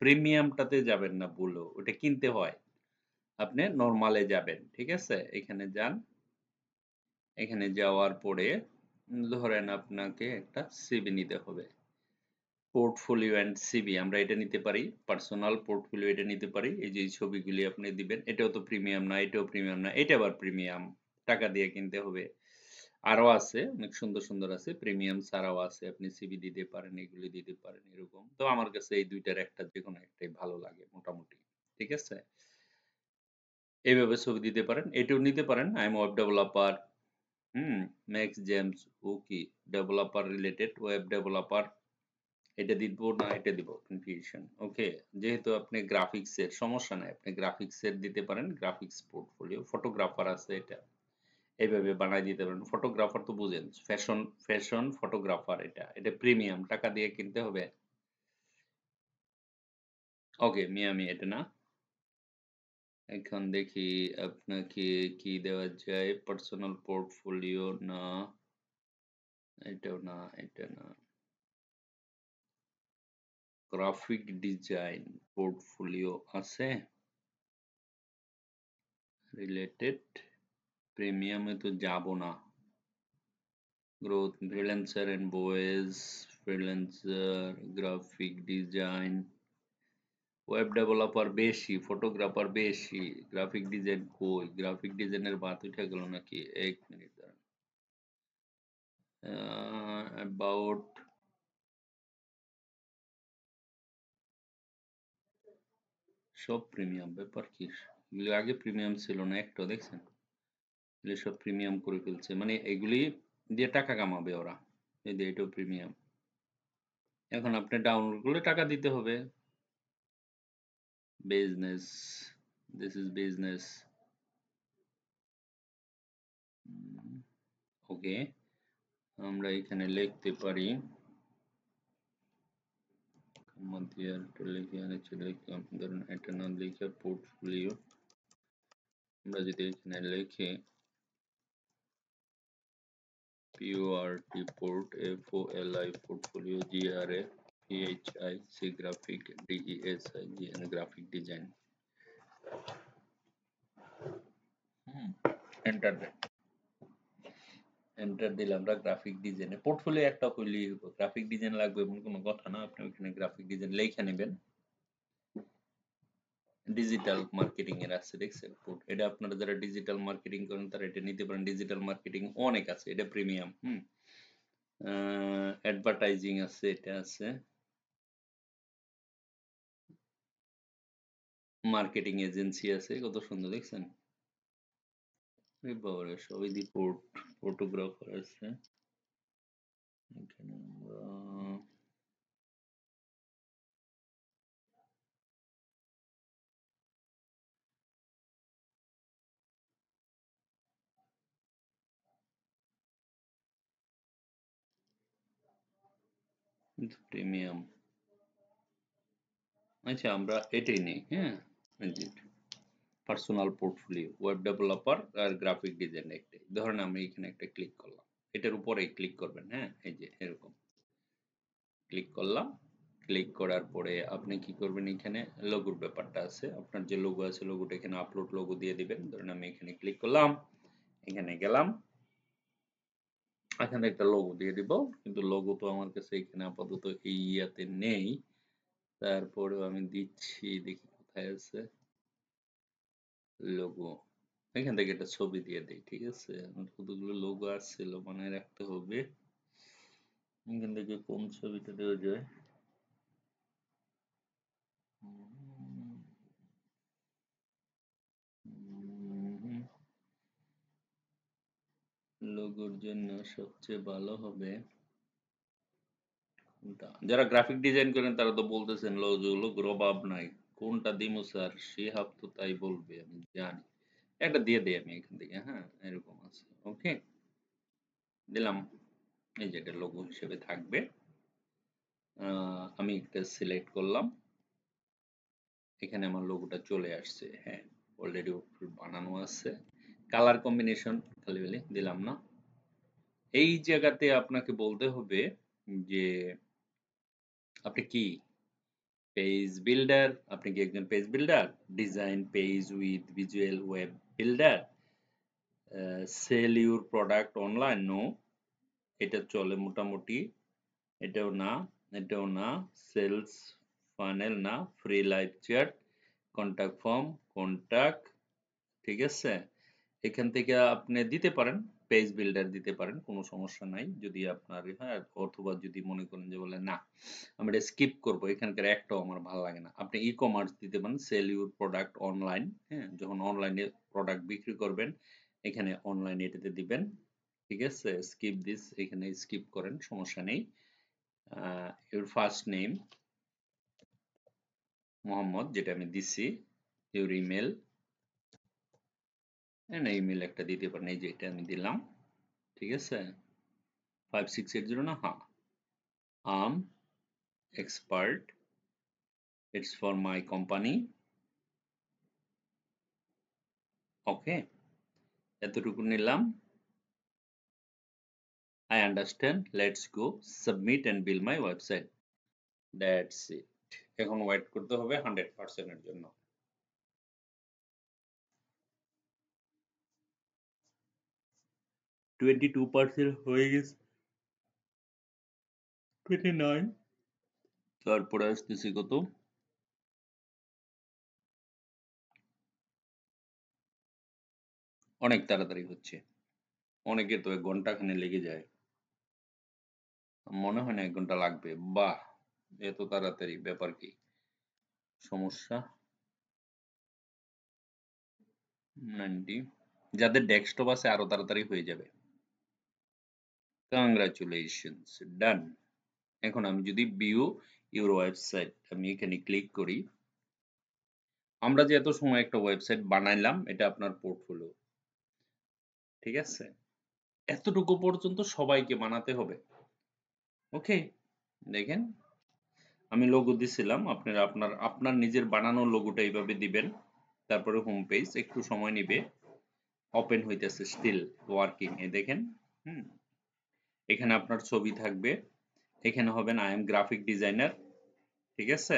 প্রিমিয়ামটাতে যাবেন না বলো ওটা কিনতে হয় আপনি নর্মালে যাবেন ঠিক আছে এখানে যান এখানে যাওয়ার পরে ধরেন আপনাকে একটা সিবি নিতে হবে পোর্টফোলিও অ্যান্ড সিবি আমরা এটা নিতে পারি পার্সোনাল পোর্টফোলিও এটা নিতে পারি এই যে ছবিগুলি আপনি দিবেন এটাও তো প্রিমিয়াম না এটাও প্রিমিয়াম না এটা আবার প্রিমিয়াম টাকা দিয়ে কিনতে হবে আরও আছে অনেক সুন্দর সুন্দর আছে প্রিমিয়াম ছাড়াও আছে আপনি সিবি দিতে পারেন এগুলি দিতে পারেন এরকম তো আমার কাছে এই দুইটার একটা যে কোনো একটাই ভালো লাগে মোটামুটি ঠিক আছে এইভাবে ছবি দিতে পারেন এটাও নিতে পারেন I am web developer hmm Max James উকি ডেভেলপার রিলেটেড ওয়েব ডেভেলপার এটা দিব না এটা দিব কনফিউশন ওকে যেহেতু আপনি গ্রাফিক্স এর সমস্যা নাই আপনি গ্রাফিক্স এর দিতে পারেন গ্রাফিক্স পোর্টফোলিও ফটোগ্রাফার আছে এটা এইভাবে বানাই দিতে পারেন ফটোগ্রাফার তো বুঝেন ফ্যাশন ফ্যাশন ফটোগ্রাফার এটা এটা প্রিমিয়াম টাকা দিয়ে কিনতে হবে ওকে মিয়ামি এটা না এখন দেখি আপনাকে কি দেওয়া যায় পার্সোনাল পোর্টফোলিও না এটাও না এটা না গ্রাফিক ডিজাইন পোর্টফোলিও আছে রিলেটেড প্রিমিয়ামে তো যাব না growth freelancer and boys freelancer graphic design web developer বেশি ফটোগ্রাফার বেশি গ্রাফিক ডিজাইন কই গ্রাফিক ডিজাইনের ভাত উঠে গেল নাকি এক মিনিট দাঁড়ান অ্যাবাউট সব প্রিমিয়াম ব্যাপার কি এগুলি আগে প্রিমিয়াম ছিল না একটা দেখছেন এগুলি সব প্রিমিয়াম করে ফেলছে মানে এগুলি দিয়ে টাকা কামাবে ওরা এই যে এটাও প্রিমিয়াম এখন আপনি ডাউনলোড করলে টাকা দিতে হবে business this is business hmm, okay আমরা এখানে লিখতে পারি তোমরা এখানে লিখে এখানে একটা নাম লিখে পোর্টফোলিও আমরা যদি এখানে লিখে p o r t f o l i o g r GHIC graphic, DESIG and graphic design. Hmm. Enter that. Enter দিলে আমরা গ্রাফিক ডিজাইনে পোর্টফোলিও একটা হইলেই গ্রাফিক ডিজাইন লাগবে এমন কোনো কথা না আপনি ওখানে গ্রাফিক ডিজাইন লেখা নেবেন ডিজিটাল মার্কেটিং এর আছে দেখছেন এটা আপনারা যারা ডিজিটাল মার্কেটিং করেন তারা এটা নিতে পারেন ডিজিটাল মার্কেটিং অনেক আছে এটা প্রিমিয়াম হুম অ্যাডভার্টাইজিং আছে এটা আছে মার্কেটিং এজেন্সি আছে কত সুন্দর দেখছেন বাবারে সবই দি পোর্ট ফটোগ্রাফার আছে এখানে আমরা প্রিমিয়াম আচ্ছা আমরা এটাই নেই হ্যাঁ visit personal portfolio web developer আর গ্রাফিক ডিজাইন একটা ধরেন আমি এখানে একটা ক্লিক করলাম এটার উপরে ক্লিক করবেন হ্যাঁ এই যে এরকম ক্লিক করলাম ক্লিক করার পরে আপনি কি করবেন এখানে লঘুর ব্যাপারটা আছে আপনার যে লঘু আছে লঘুটা এখানে আপলোড লঘু দিয়ে দিবেন ধরেন আমি এখানে ক্লিক করলাম এখানে গেলাম এখানে একটা লঘু দিয়ে দিব কিন্তু লঘু তো আমার কাছে এখানে আপাতত এই ইয়াতে নেই তারপরে আমি দিচ্ছি দেখি ফাইলস এ লোগো এখান থেকে একটা ছবি দিয়ে দেই ঠিক আছে কতগুলো লোগো আসছিল মনে রাখতে হবে এখান থেকে কোন ছবিটা দেওয়া যায় লোগোর জন্য সবচেয়ে ভালো হবে যারা গ্রাফিক ডিজাইন করেন তারা তো বলতেছেন লোগোর অভাব নাই কোনটা দিমু স্যার শিহাব তো তাই বলবে আমি জানি একটা দিয়ে দিই আমি এখান থেকে হ্যাঁ এরকম আছে ওকে দিলাম এই যেটা লোগো হিসেবে থাকবে আমি একটা সিলেক্ট করলাম এখানে আমার লোগোটা চলে আসছে হ্যাঁ অলরেডি বানানো আছে কালার কম্বিনেশন খালি খালি দিলাম না এই জায়গাতে আপনাকে বলতে হবে যে আপনি কি পেজ বিল্ডার আপনি কি একজন page builder design page with visual web builder sell your product online no এটা চলে মোটামুটি এটাও না এটাও না সেলস ফানেল না free live chat contact form contact ঠিক আছে এখান থেকে আপনি দিতে পারেন পেজ বিল্ডার দিতে পারেন কোনো সমস্যা নাই যদি আপনার হ্যাঁ অথবা যদি মনে করেন যে বলে না আমি এটা স্কিপ করবো এখানকার একটাও আমার ভালো লাগে না আপনি ই কমার্স দিতে পারেন সেল ইউর প্রোডাক্ট অনলাইন হ্যাঁ যখন অনলাইনে প্রোডাক্ট বিক্রি করবেন এখানে অনলাইন এটাতে দিবেন ঠিক আছে স্কিপ দিস এখানে স্কিপ করেন সমস্যা নেই ইউর ফার্স্ট নেম মোহাম্মদ যেটা আমি দিছি ইউর ইমেল এন্ড ইমেল একটা দিতে পারেন এই যে এটা আমি দিলাম ঠিক আছে ফাইভ সিক্স এইট জিরো না হ্যাঁ I'm expert it's for my company okay এতটুকু নিলাম I understand let's go submit and build my website that's it এখন ওয়েট করতে হবে হান্ড্রেড পার্সেন্টের জন্য টোয়েন্টি টু পার্সেন্ট হয়ে গেছে টোয়েন্টি তারপরে আসতেছে কত অনেক তাড়াতাড়ি হচ্ছে অনেকে তো এক লেগে যায় মনে হয় না এক ঘন্টা লাগবে বাহ এত তাড়াতাড়ি ব্যাপার কি সমস্যা নাইনটি যাদের ডেস্কটপ আছে আরো তাড়াতাড়ি হয়ে যাবে কংগ্রাচুলেশনস ডান এখন আমি যদি বিউ ইউর ওয়েবসাইট আমি এখানে ক্লিক করি আমরা যে এত সময় একটা ওয়েবসাইট বানাইলাম এটা আপনার পোর্টফোলিও ঠিক আছে এতটুকু পর্যন্ত সবাইকে বানাতে হবে ওকে দেখেন আমি লোগো দিছিলাম আপনারা আপনার আপনার নিজের বানানো লোগোটা এইভাবে দিবেন তারপরে হোম পেজ একটু সময় নেবে ওপেন হইতেছে স্টিল ওয়ার্কিং এ দেখেন হুম এখানে আপনার ছবি থাকবে এখানে হবেন আই এম গ্রাফিক ডিজাইনার ঠিক আছে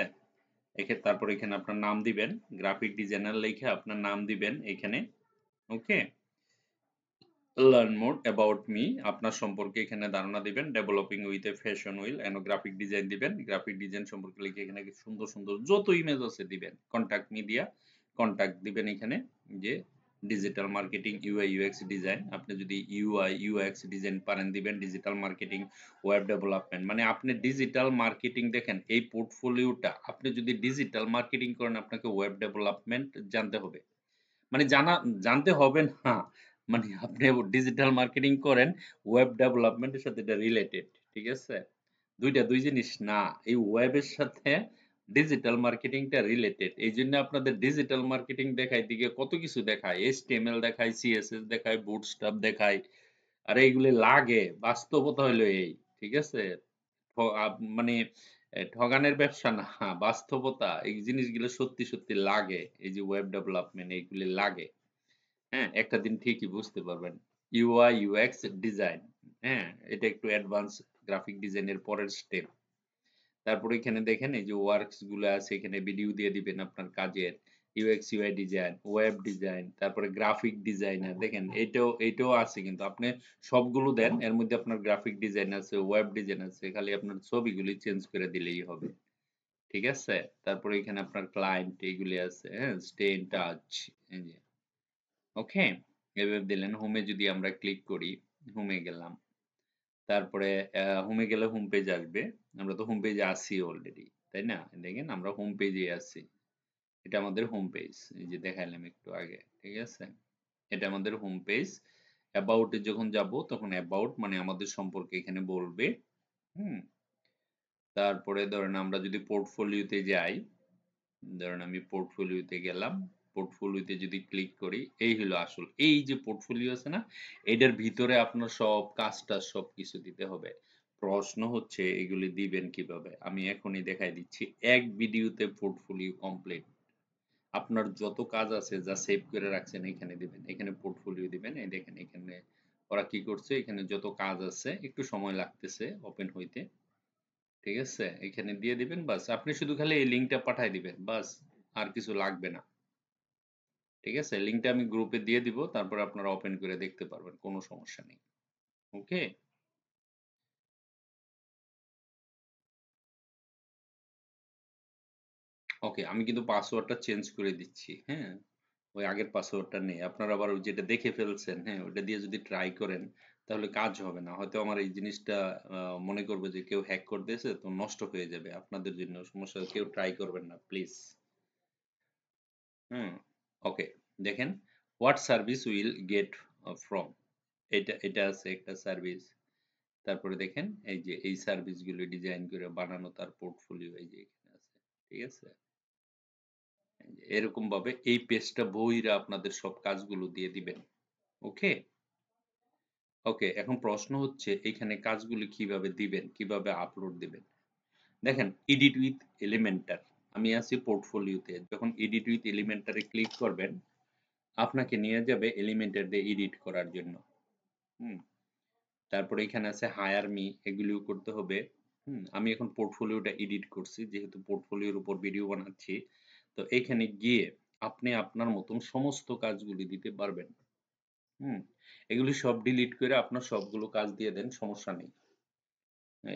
একে তারপর এখানে আপনার নাম দিবেন গ্রাফিক ডিজাইনার লিখে আপনার নাম দিবেন এখানে okay learn more about me আপনার সম্পর্কে এখানে ধারণা দিবেন developing with a passion will and graphic design দিবেন গ্রাফিক ডিজাইন সম্পর্কে লিখে এখানে সুন্দর সুন্দর যত ইমেজ আছে দিবেন কন্ট্যাক্ট মিডিয়া কন্ট্যাক্ট দিবেন এখানে যে digital marketing UI UX design আপনি যদি ইউআই ইউএক্স ডিজাইন পারেন দিবেন ডিজিটাল মার্কেটিং ওয়েব ডেভেলপমেন্ট মানে আপনি ডিজিটাল মার্কেটিং দেখেন এই পোর্টফোলিওটা আপনি যদি ডিজিটাল মার্কেটিং করেন আপনাকে ওয়েব ডেভেলপমেন্ট জানতে হবে মানে জানা জানতে হবে না মানে আপনি ডিজিটাল মার্কেটিং করেন ওয়েব ডেভেলপমেন্টের সাথে এটা রিলেটেড ঠিক আছে দুইটা দুই জিনিস না এই ওয়েবের সাথে ডিজিটাল মার্কেটিংটা রিলেটেড এই জন্য আপনাদের ডিজিটাল মার্কেটিং দেখায় দিকে কত কিছু দেখায় এইচটিএমএল দেখায় সিএসএস দেখায় বুটস্ট্র্যাপ দেখায় আর এইগুলি লাগে বাস্তবতা হলো এই ঠিক আছে মানে ঠগানের ব্যবসা না হ্যাঁ, বাস্তবতা এই জিনিসগুলো সত্যি সত্যি লাগে এই যে ওয়েব ডেভেলপমেন্ট এইগুলি লাগে হ্যাঁ একটা দিন ঠিকই বুঝতে পারবেন ইউআই ইউএক্স ডিজাইন হ্যাঁ এটা একটু অ্যাডভান্স গ্রাফিক ডিজাইনের পরের স্টেপ তারপরে এখানে দেখেন এই যে ওয়ার্কস গুলো আছে এখানে ভিডিও দিয়ে দিবেন আপনার কাজের UX UI design web design তারপরে গ্রাফিক ডিজাইনার দেখেন এটাও এটাও আছে কিন্তু আপনি সবগুলো দেন এর মধ্যে আপনার গ্রাফিক ডিজাইন আছে ওয়েব ডিজাইন আছে খালি আপনার ছবিগুলি চেঞ্জ করে দিলেই হবে ঠিক আছে তারপরে এখানে আপনার ক্লায়েন্ট এগুলি আছে হ্যাঁ স্টে ইন টাচ ওকে এভাবে দিলেন হোমে যদি আমরা ক্লিক করি হোমে গেলাম তারপরে হোমে গেলে হোম পেজ আসবে আমরা তো হোম পেজে আছি অলরেডি তাই না দেখেন আমরা হোম পেজে আছি এটা আমাদের হোম পেজ এই যে দেখালাম একটু আগে ঠিক আছে এটা আমাদের হোম পেজ অ্যাবাউটে যখন যাব তখন অ্যাবাউট মানে আমাদের সম্পর্কে এখানে বলবে হুম তারপরে ধরেন আমরা যদি পোর্টফোলিওতে যাই ধরেন আমি পোর্টফোলিওতে গেলাম পোর্টফোলিওতে যদি ক্লিক করি এই হলো আসল এই যে পোর্টফোলিও আছে না এটার ভিতরে আপনার সব কাজটা সব কিছু দিতে হবে প্রশ্ন হচ্ছে এগুলি দিবেন কিভাবে আমি এখনই দেখাই দিচ্ছি এক ভিডিওতে পোর্টফোলিও কমপ্লিট আপনার যত কাজ আছে যা সেভ করে রাখছেন এখানে দিবেন এখানে পোর্টফোলিও দিবেন এই দেখেন এখানে ওরা কি করছে এখানে যত কাজ আছে একটু সময় লাগতেছে ওপেন হইতে ঠিক আছে এখানে দিয়ে দিবেন বাস আপনি শুধু খালি এই লিঙ্কটা পাঠাই দিবেন বাস আর কিছু লাগবে না ঠিক আছে লিঙ্কটা আমি গ্রুপে দিয়ে দিব তারপর আপনারা ওপেন করে দেখতে পারবেন কোনো সমস্যা নেই ওকে ওকে আমি কিন্তু পাসওয়ার্ডটা চেঞ্জ করে দিচ্ছি হ্যাঁ ওই আগের পাসওয়ার্ডটা নেই আপনারা আবার যেটা দেখে ফেলছেন হ্যাঁ ওটা দিয়ে যদি ট্রাই করেন তাহলে কাজ হবে না হয়তো আমার এই জিনিসটা মনে করবে যে কেউ হ্যাক করে দিয়েছে তো নষ্ট হয়ে যাবে আপনাদের জন্য সমস্যা কেউ ট্রাই করবেন না প্লিজ হুম ওকে দেখেন what service will get from এটা এটা আছে একটা সার্ভিস তারপরে দেখেন এই যে এই সার্ভিসগুলো ডিজাইন করে বানানো তার পোর্টফোলিও এই যে এখানে আছে ঠিক আছে এরকম ভাবে এই পেজটা বইরা আপনাদের সব কাজগুলো দিয়ে দিবেন ওকে ওকে এখন প্রশ্ন হচ্ছে এখানে কাজগুলো কিভাবে দিবেন কিভাবে আপলোড দিবেন দেখেন এডিট উইথ এলিমেন্টার আমি আছি পোর্টফোলিওতে যখন এডিট উইথ এলিমেন্টারে ক্লিক করবেন আপনাকে নিয়ে যাবে এলিমেন্টার দিয়ে এডিট করার জন্য হুম তারপরে এখানে আছে হায়ার মি এগুলিও করতে হবে হুম আমি এখন পোর্টফোলিওটা এডিট করছি যেহেতু পোর্টফোলিওর উপর ভিডিও বানাচ্ছি তো এখানে গিয়ে আপনি আপনার মতন সমস্ত কাজগুলি দিতে পারবেন হুম এগুলি সব ডিলিট করে আপনার সবগুলো কাজ দিয়ে দেন সমস্যা নেই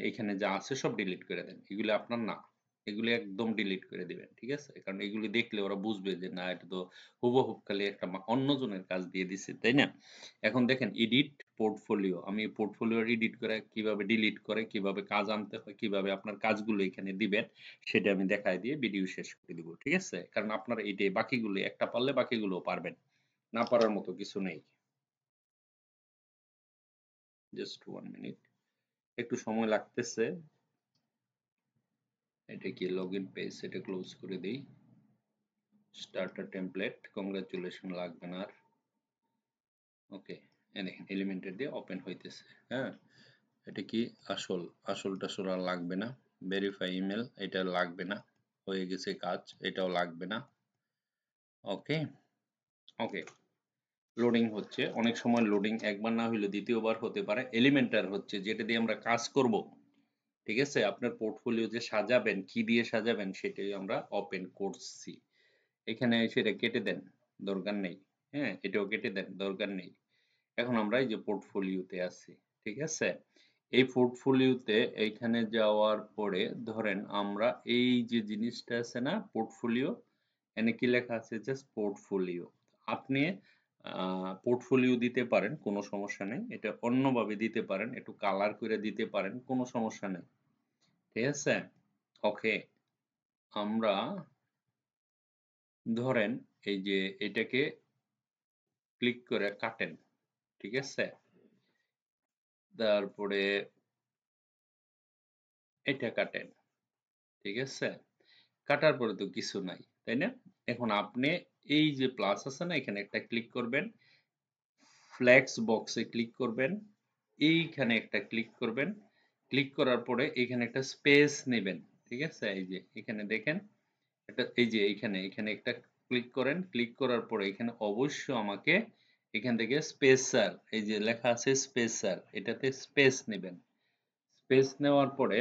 এখানে যা আছে সব ডিলিট করে দেন এগুলি আপনার না এগুলি একদম ডিলিট করে দিবেন ঠিক আছে কারণ এগুলি দেখলে ওরা বুঝবে যে না এটা তো হুবহু খালি একটা অন্যজনের কাজ দিয়ে দিছে তাই না এখন দেখেন এডিট পোর্টফোলিও আমি পোর্টফোলিও এডিট করে কিভাবে ডিলিট করে কিভাবে কাজ আনতে হয় কিভাবে আপনার কাজগুলো এখানে দিবেন সেটা আমি দেখাই দিয়ে ভিডিও শেষ করে দিব ঠিক আছে কারণ আপনার এইটাই বাকিগুলো একটা পারলে বাকিগুলো পারবেন না পারার মতো কিছু নেই জাস্ট ওয়ান মিনিট একটু সময় লাগতেছে এটাকে লগ ইন পেজ এটা ক্লোজ করে দিই স্টার্টার টেমপ্লেট কংগ্রাচুলেশন লাগবে না আর ওকে দেখেন এলিমেন্টের দিয়ে ওপেন হইতেছে হ্যাঁ এটা কি আসল আসল টাসল আর লাগবে না ভেরিফাই ইমেল এটা লাগবে না হয়ে গেছে কাজ এটাও লাগবে না ওকে ওকে লোডিং হচ্ছে অনেক সময় লোডিং একবার না হইলে দ্বিতীয়বার হতে পারে এলিমেন্টার হচ্ছে যেটা দিয়ে আমরা কাজ করব ঠিক আছে আপনার পোর্টফোলিও যে সাজাবেন কি দিয়ে সাজাবেন সেটাই আমরা ওপেন করছি এখানে সেটা কেটে দেন দরকার নেই হ্যাঁ এটাও কেটে দেন দরকার নেই এখন আমরা এই যে পোর্টফোলিওতে আছি ঠিক আছে এই পোর্টফোলিওতে এইখানে যাওয়ার পরে ধরেন আমরা এই যে জিনিসটা আছে না পোর্টফোলিও এনে কি লেখা আছে জাস্ট পোর্টফোলিও আপনি পোর্টফোলিও দিতে পারেন কোনো সমস্যা নেই এটা অন্যভাবে দিতে পারেন একটু কালার করে দিতে পারেন কোনো সমস্যা নেই ঠিক আছে ওকে আমরা ধরেন এই যে এটাকে ক্লিক করে কাটেন ঠিক আছে তারপরে এটা কাটেন ঠিক আছে কাটার পরে তো কিছু নাই তাই না এখন আপনি এই যে প্লাস আছে না এখানে একটা ক্লিক করবেন ফ্ল্যাক্স বক্সে ক্লিক করবেন এইখানে একটা ক্লিক করবেন ক্লিক করার পরে এখানে একটা স্পেস নেবেন ঠিক আছে এই যে এখানে দেখেন এটা এই যে এখানে এখানে একটা ক্লিক করেন ক্লিক করার পরে এখানে অবশ্য আমাকে এখান থেকে স্পেসার এই যে লেখা আছে স্পেসার এটাতে স্পেস নেবেন স্পেস নেওয়ার পরে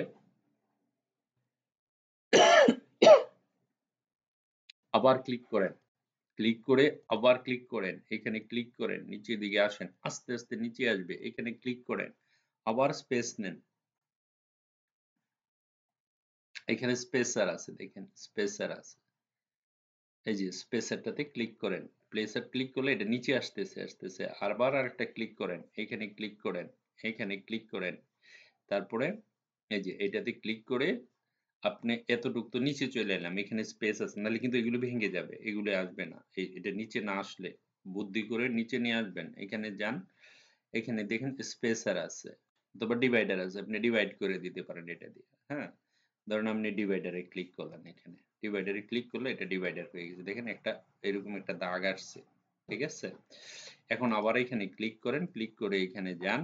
আবার ক্লিক করেন ক্লিক করে আবার ক্লিক করেন এখানে ক্লিক করেন নিচের দিকে আসেন আস্তে আস্তে নিচে আসবে এখানে ক্লিক করেন আবার স্পেস নেন এখানে স্পেসার আছে দেখেন স্পেসার আছে এই যে স্পেসারটাতে ক্লিক করেন প্লেসার ক্লিক করলে এটা নিচে আসতেছে আসতেছে আরবার আরেকটা ক্লিক করেন এখানে ক্লিক করেন এখানে ক্লিক করেন তারপরে এই যে এটাতে ক্লিক করে আপনি এতটুক তো নিচে চলে এলাম এখানে স্পেস আছে নাহলে কিন্তু এগুলো ভেঙে যাবে এগুলো আসবে না এই এটা নিচে না আসলে বুদ্ধি করে নিচে নিয়ে আসবেন এখানে যান এখানে দেখেন স্পেসার আছে অথবা ডিভাইডার আছে আপনি ডিভাইড করে দিতে পারেন এটা দিয়ে হ্যাঁ ধরুন আপনি ডিভাইডারে ক্লিক করলেন এখানে ডিভাইডারে ক্লিক করলে এটা ডিভাইডার হয়ে গেছে দেখেন একটা এরকম একটা দাগ আসছে ঠিক আছে এখন আবার এখানে ক্লিক করেন ক্লিক করে এখানে যান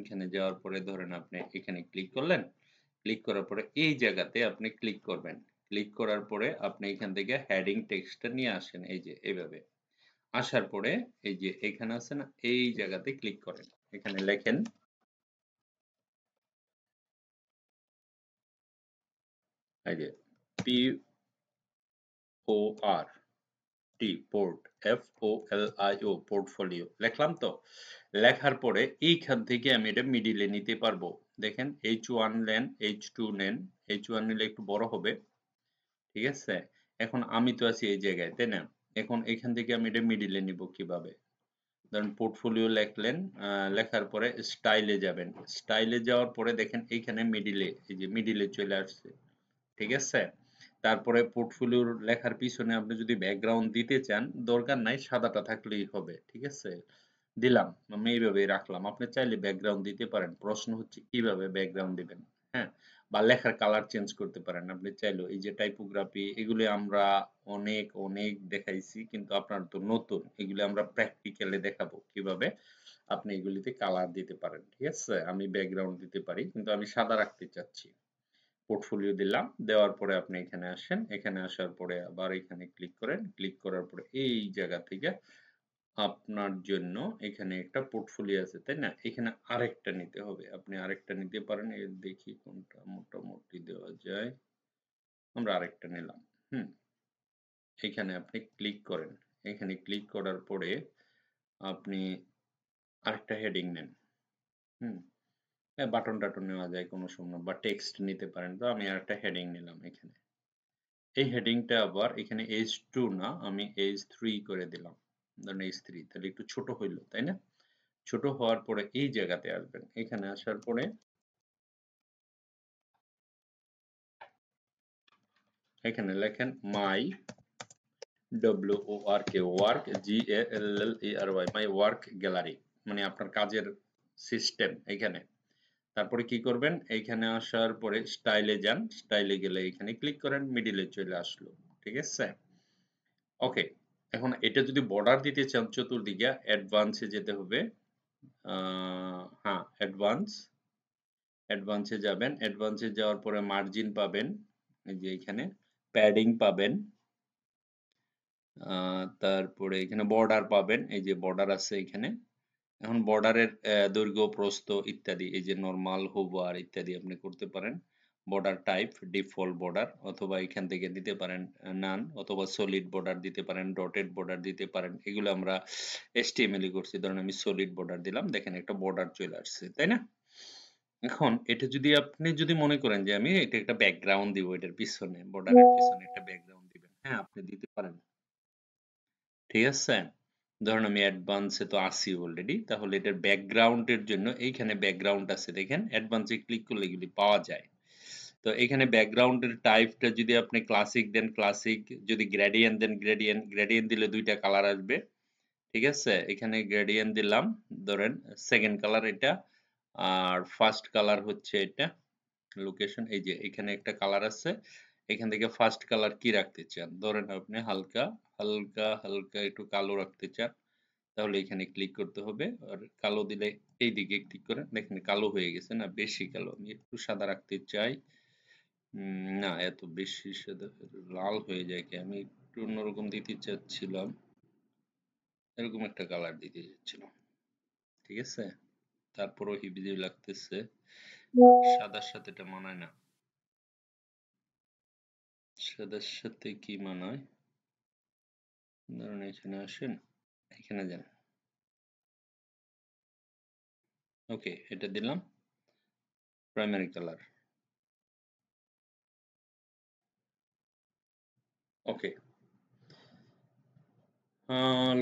এখানে যাওয়ার পরে ধরেন আপনি এখানে ক্লিক করলেন ক্লিক করার পরে এই জায়গাতে আপনি ক্লিক করবেন ক্লিক করার পরে আপনি এখান থেকে হেডিং টেক্সটটা নিয়ে আসেন এই যে এইভাবে আসার পরে এই যে এখানে আছে না এই জায়গাতে ক্লিক করেন এখানে লেখেন আগে P O R T port F O L I O portfolio লেখলাম তো লেখার পরে এইখান থেকে আমি এটা মিডিলে নিতে পারবো দেখেন এইচ ওয়ান নেন এইচ টু নেন এইচ ওয়ান নিলে একটু বড় হবে ঠিক আছে এখন আমি তো আছি এই জায়গায় তাই না এখন এখান থেকে আমি এটা মিডিলে নিব কিভাবে ধরেন পোর্টফোলিও লেখলেন লেখার পরে স্টাইলে যাবেন স্টাইলে যাওয়ার পরে দেখেন এইখানে মিডিলে এই যে মিডিলে চলে আসছে ঠিক আছে তারপরে পোর্টফোলিওর লেখার পিছনে আপনি যদি ব্যাকগ্রাউন্ড দিতে চান দরকার নাই সাদাটা থাকলেই হবে ঠিক আছে দিলাম আমি এইভাবেই রাখলাম আপনি চাইলে ব্যাকগ্রাউন্ড দিতে পারেন প্রশ্ন হচ্ছে কিভাবে ব্যাকগ্রাউন্ড দিবেন হ্যাঁ বা লেখার কালার চেঞ্জ করতে পারেন আপনি চাইলেও এই যে টাইপোগ্রাফি এগুলি আমরা অনেক অনেক দেখাইছি কিন্তু আপনার তো নতুন এগুলি আমরা প্র্যাকটিক্যালে দেখাবো কিভাবে আপনি এগুলিতে কালার দিতে পারেন ঠিক আছে আমি ব্যাকগ্রাউন্ড দিতে পারি কিন্তু আমি সাদা রাখতে চাচ্ছি পোর্টফোলিও দিলাম দেওয়ার পরে আপনি এখানে আসেন এখানে আসার পরে আবার এখানে ক্লিক করেন ক্লিক করার পরে এই জায়গা থেকে আপনার জন্য এখানে একটা পোর্টফোলিও আছে তাই না এখানে আরেকটা নিতে হবে আপনি আরেকটা নিতে পারেন এর দেখি কোনটা মোটামুটি দেওয়া যায় আমরা আরেকটা নিলাম হুম এখানে আপনি ক্লিক করেন এখানে ক্লিক করার পরে আপনি আরেকটা হেডিং নেন হুম বাটন হ্যাঁ, টাটন নেওয়া যায় কোনো সময় বা টেক্সট নিতে পারেন তো আমি আর একটা হেডিং নিলাম এখানে এই হেডিংটা আবার এখানে এইচ টু না আমি এইচ থ্রি করে দিলাম ধরেন এইচ থ্রি তাহলে একটু ছোট হইল তাই না ছোট হওয়ার পরে এই জায়গাতে আসবেন এখানে আসার পরে এখানে লেখেন my W O R K work G L L A R Y my work gallery মানে আপনার কাজের সিস্টেম এখানে তারপরে কি করবেন এইখানে আসার পরে স্টাইলে যান স্টাইলে গেলে এখানে ক্লিক করেন মিডিলে চলে আসলো ঠিক আছে ওকে এখন এটা যদি বর্ডার দিতে চান চতুর্দিকে অ্যাডভান্সে যেতে হবে হ্যাঁ অ্যাডভান্স অ্যাডভান্সে যাবেন অ্যাডভান্সে যাওয়ার পরে মার্জিন পাবেন এই যে এখানে প্যাডিং পাবেন তারপরে এখানে বর্ডার পাবেন এই যে বর্ডার আছে এখানে এখন বর্ডারের দৈর্ঘ্য প্রস্থ ইত্যাদি এই যে নর্মাল হোভার ইত্যাদি আপনি করতে পারেন বর্ডার টাইপ ডিফল্ট বর্ডার অথবা এখান থেকে দিতে পারেন নান অথবা সলিড বর্ডার দিতে পারেন ডটেড বর্ডার দিতে পারেন এগুলো আমরা এ করছি ধরুন আমি সলিড বর্ডার দিলাম দেখেন একটা বর্ডার চলে আসছে তাই না এখন এটা যদি আপনি যদি মনে করেন যে আমি এটা একটা ব্যাকগ্রাউন্ড দিব এটার পিছনে বর্ডারের পিছনে একটা ব্যাকগ্রাউন্ড দিবেন হ্যাঁ আপনি দিতে পারেন ঠিক আছে ধরুন আমি অ্যাডভান্সে তো আসি অলরেডি তাহলে এটার ব্যাকগ্রাউন্ডের জন্য এইখানে ব্যাকগ্রাউন্ড আছে দেখেন অ্যাডভান্সে ক্লিক করলে এগুলি পাওয়া যায় তো এখানে ব্যাকগ্রাউন্ডের টাইপটা যদি আপনি ক্লাসিক দেন ক্লাসিক যদি গ্র্যাডিয়ান দেন গ্র্যাডিয়ান গ্রেডিয়েন্ট দিলে দুইটা কালার আসবে ঠিক আছে এখানে গ্রেডিয়েন্ট দিলাম ধরেন সেকেন্ড কালার এটা আর ফার্স্ট কালার হচ্ছে এটা লোকেশন এই যে এখানে একটা কালার আছে এখান থেকে ফার্স্ট কালার কি রাখতে চান ধরেন আপনি হালকা হালকা হালকা একটু কালো রাখতে চান তাহলে এখানে ক্লিক করতে হবে আর কালো দিলে এই দিকে ক্লিক করেন দেখেন কালো হয়ে গেছে না বেশি কালো আমি একটু সাদা রাখতে চাই না এত বেশি সাদা লাল হয়ে যায় কি আমি একটু অন্যরকম দিতে চাচ্ছিলাম এরকম একটা কালার দিতে চাচ্ছিলাম ঠিক আছে তারপরও হিবিজি লাগতেছে সাদার সাথে এটা মানায় না সাদার সাথে কি মানায় ধরুন এখানে আসেন এখানে যান ওকে এটা দিলাম primary colour okay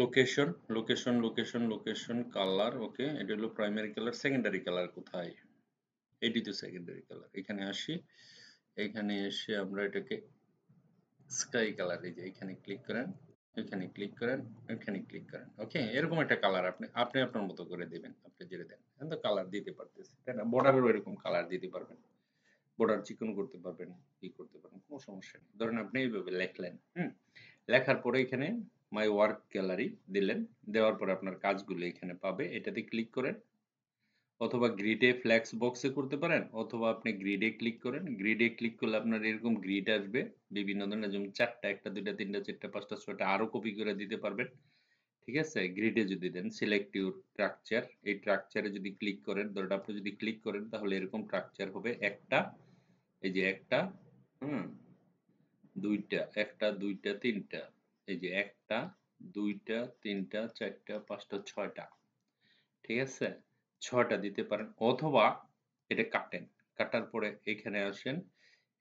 location location location location colour okay এটা হলো প্রাইমারি কালার সেকেন্ডারি কালার কোথায় এটি তো সেকেন্ডারি কালার এখানে আসি এখানে এসে আমরা এটাকে স্কাই কালার এই যে এখানে ক্লিক করেন এখানে ক্লিক করেন এখানে ক্লিক করেন ওকে এরকম একটা কালার আপনি আপনি আপনার মতো করে দেবেন আপনি যেটা দেন এখন তো কালার দিতে পারতেছি তাই না বর্ডারেরও এরকম কালার দিতে পারবেন বর্ডার চিকন করতে পারবেন কি করতে পারবেন কোনো সমস্যা নেই ধরেন আপনি এইভাবে লেখলেন হুম লেখার পরে এখানে মাই ওয়ার্ক গ্যালারি দিলেন দেওয়ার পরে আপনার কাজগুলো এখানে পাবে এটাতে ক্লিক করেন অথবা গ্রিডে ফ্ল্যাক্স বক্সে করতে পারেন অথবা আপনি গ্রিডে ক্লিক করেন গ্রিডে ক্লিক করলে আপনার এরকম গ্রিড আসবে বিভিন্ন ধরনের যেমন চারটা একটা দুইটা তিনটা চারটা পাঁচটা ছয়টা আরো কপি করে দিতে পারবেন ঠিক আছে গ্রিডে যদি দেন সিলেক্ট ইউর স্ট্রাকচার এই স্ট্রাকচারে যদি ক্লিক করেন ধরেন আপনি যদি ক্লিক করেন তাহলে এরকম স্ট্রাকচার হবে একটা এই যে একটা হুম দুইটা একটা দুইটা তিনটা এই যে একটা দুইটা তিনটা চারটা পাঁচটা ছয়টা ঠিক আছে ছয়টা দিতে পারেন অথবা এটা কাটেন কাটার পরে এখানে আসেন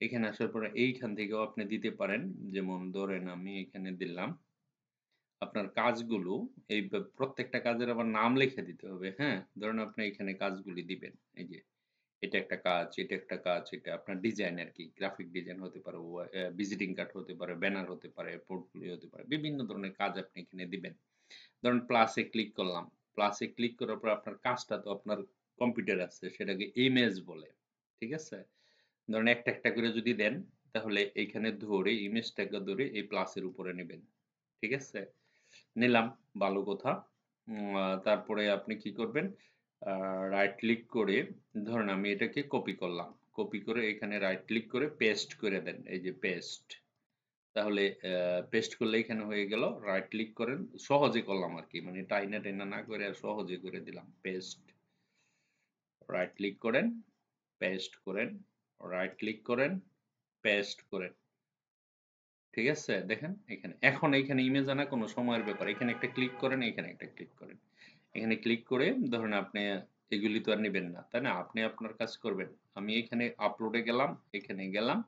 এখানে আসার পরে এইখান থেকেও আপনি দিতে পারেন যেমন ধরেন আমি এখানে দিলাম আপনার কাজগুলো এই প্রত্যেকটা কাজের আবার নাম লিখে দিতে হবে হ্যাঁ ধরেন আপনি এখানে কাজগুলি দিবেন এই যে এটা একটা কাজ এটা একটা কাজ এটা আপনার ডিজাইন আর কি গ্রাফিক ডিজাইন হতে পারে ভিজিটিং কার্ড হতে পারে ব্যানার হতে পারে পোর্টফোলিও হতে পারে বিভিন্ন ধরনের কাজ আপনি এখানে দিবেন ধরেন প্লাসে ক্লিক করলাম প্লাসে ক্লিক করার পর আপনার কাজটা তো আপনার কম্পিউটার আছে সেটাকে ইমেজ বলে ঠিক আছে ধরেন একটা একটা করে যদি দেন তাহলে এইখানে ধরে ইমেজটাকে ধরে এই প্লাসের উপরে নেবেন ঠিক আছে নিলাম ভালো কথা তারপরে আপনি কি করবেন রাইট ক্লিক করে ধরেন আমি এটাকে কপি করলাম কপি করে এখানে রাইট ক্লিক করে পেস্ট করে দেন এই যে পেস্ট তাহলে পেস্ট করলে এখানে হয়ে গেল রাইট ক্লিক করেন সহজে করলাম আর কি মানে টাইনা টাইনা না করে আর সহজে করে দিলাম পেস্ট রাইট ক্লিক করেন পেস্ট করেন রাইট ক্লিক করেন পেস্ট করেন ঠিক আছে দেখেন এখানে এখন এখানে ইমেজ আনা কোনো সময়ের ব্যাপার এখানে একটা ক্লিক করেন এখানে একটা ক্লিক করেন এখানে ক্লিক করে ধরেন আপনি এগুলি তো আর নেবেন না তাই না আপনি আপনার কাজ করবেন আমি এখানে আপলোডে গেলাম এখানে গেলাম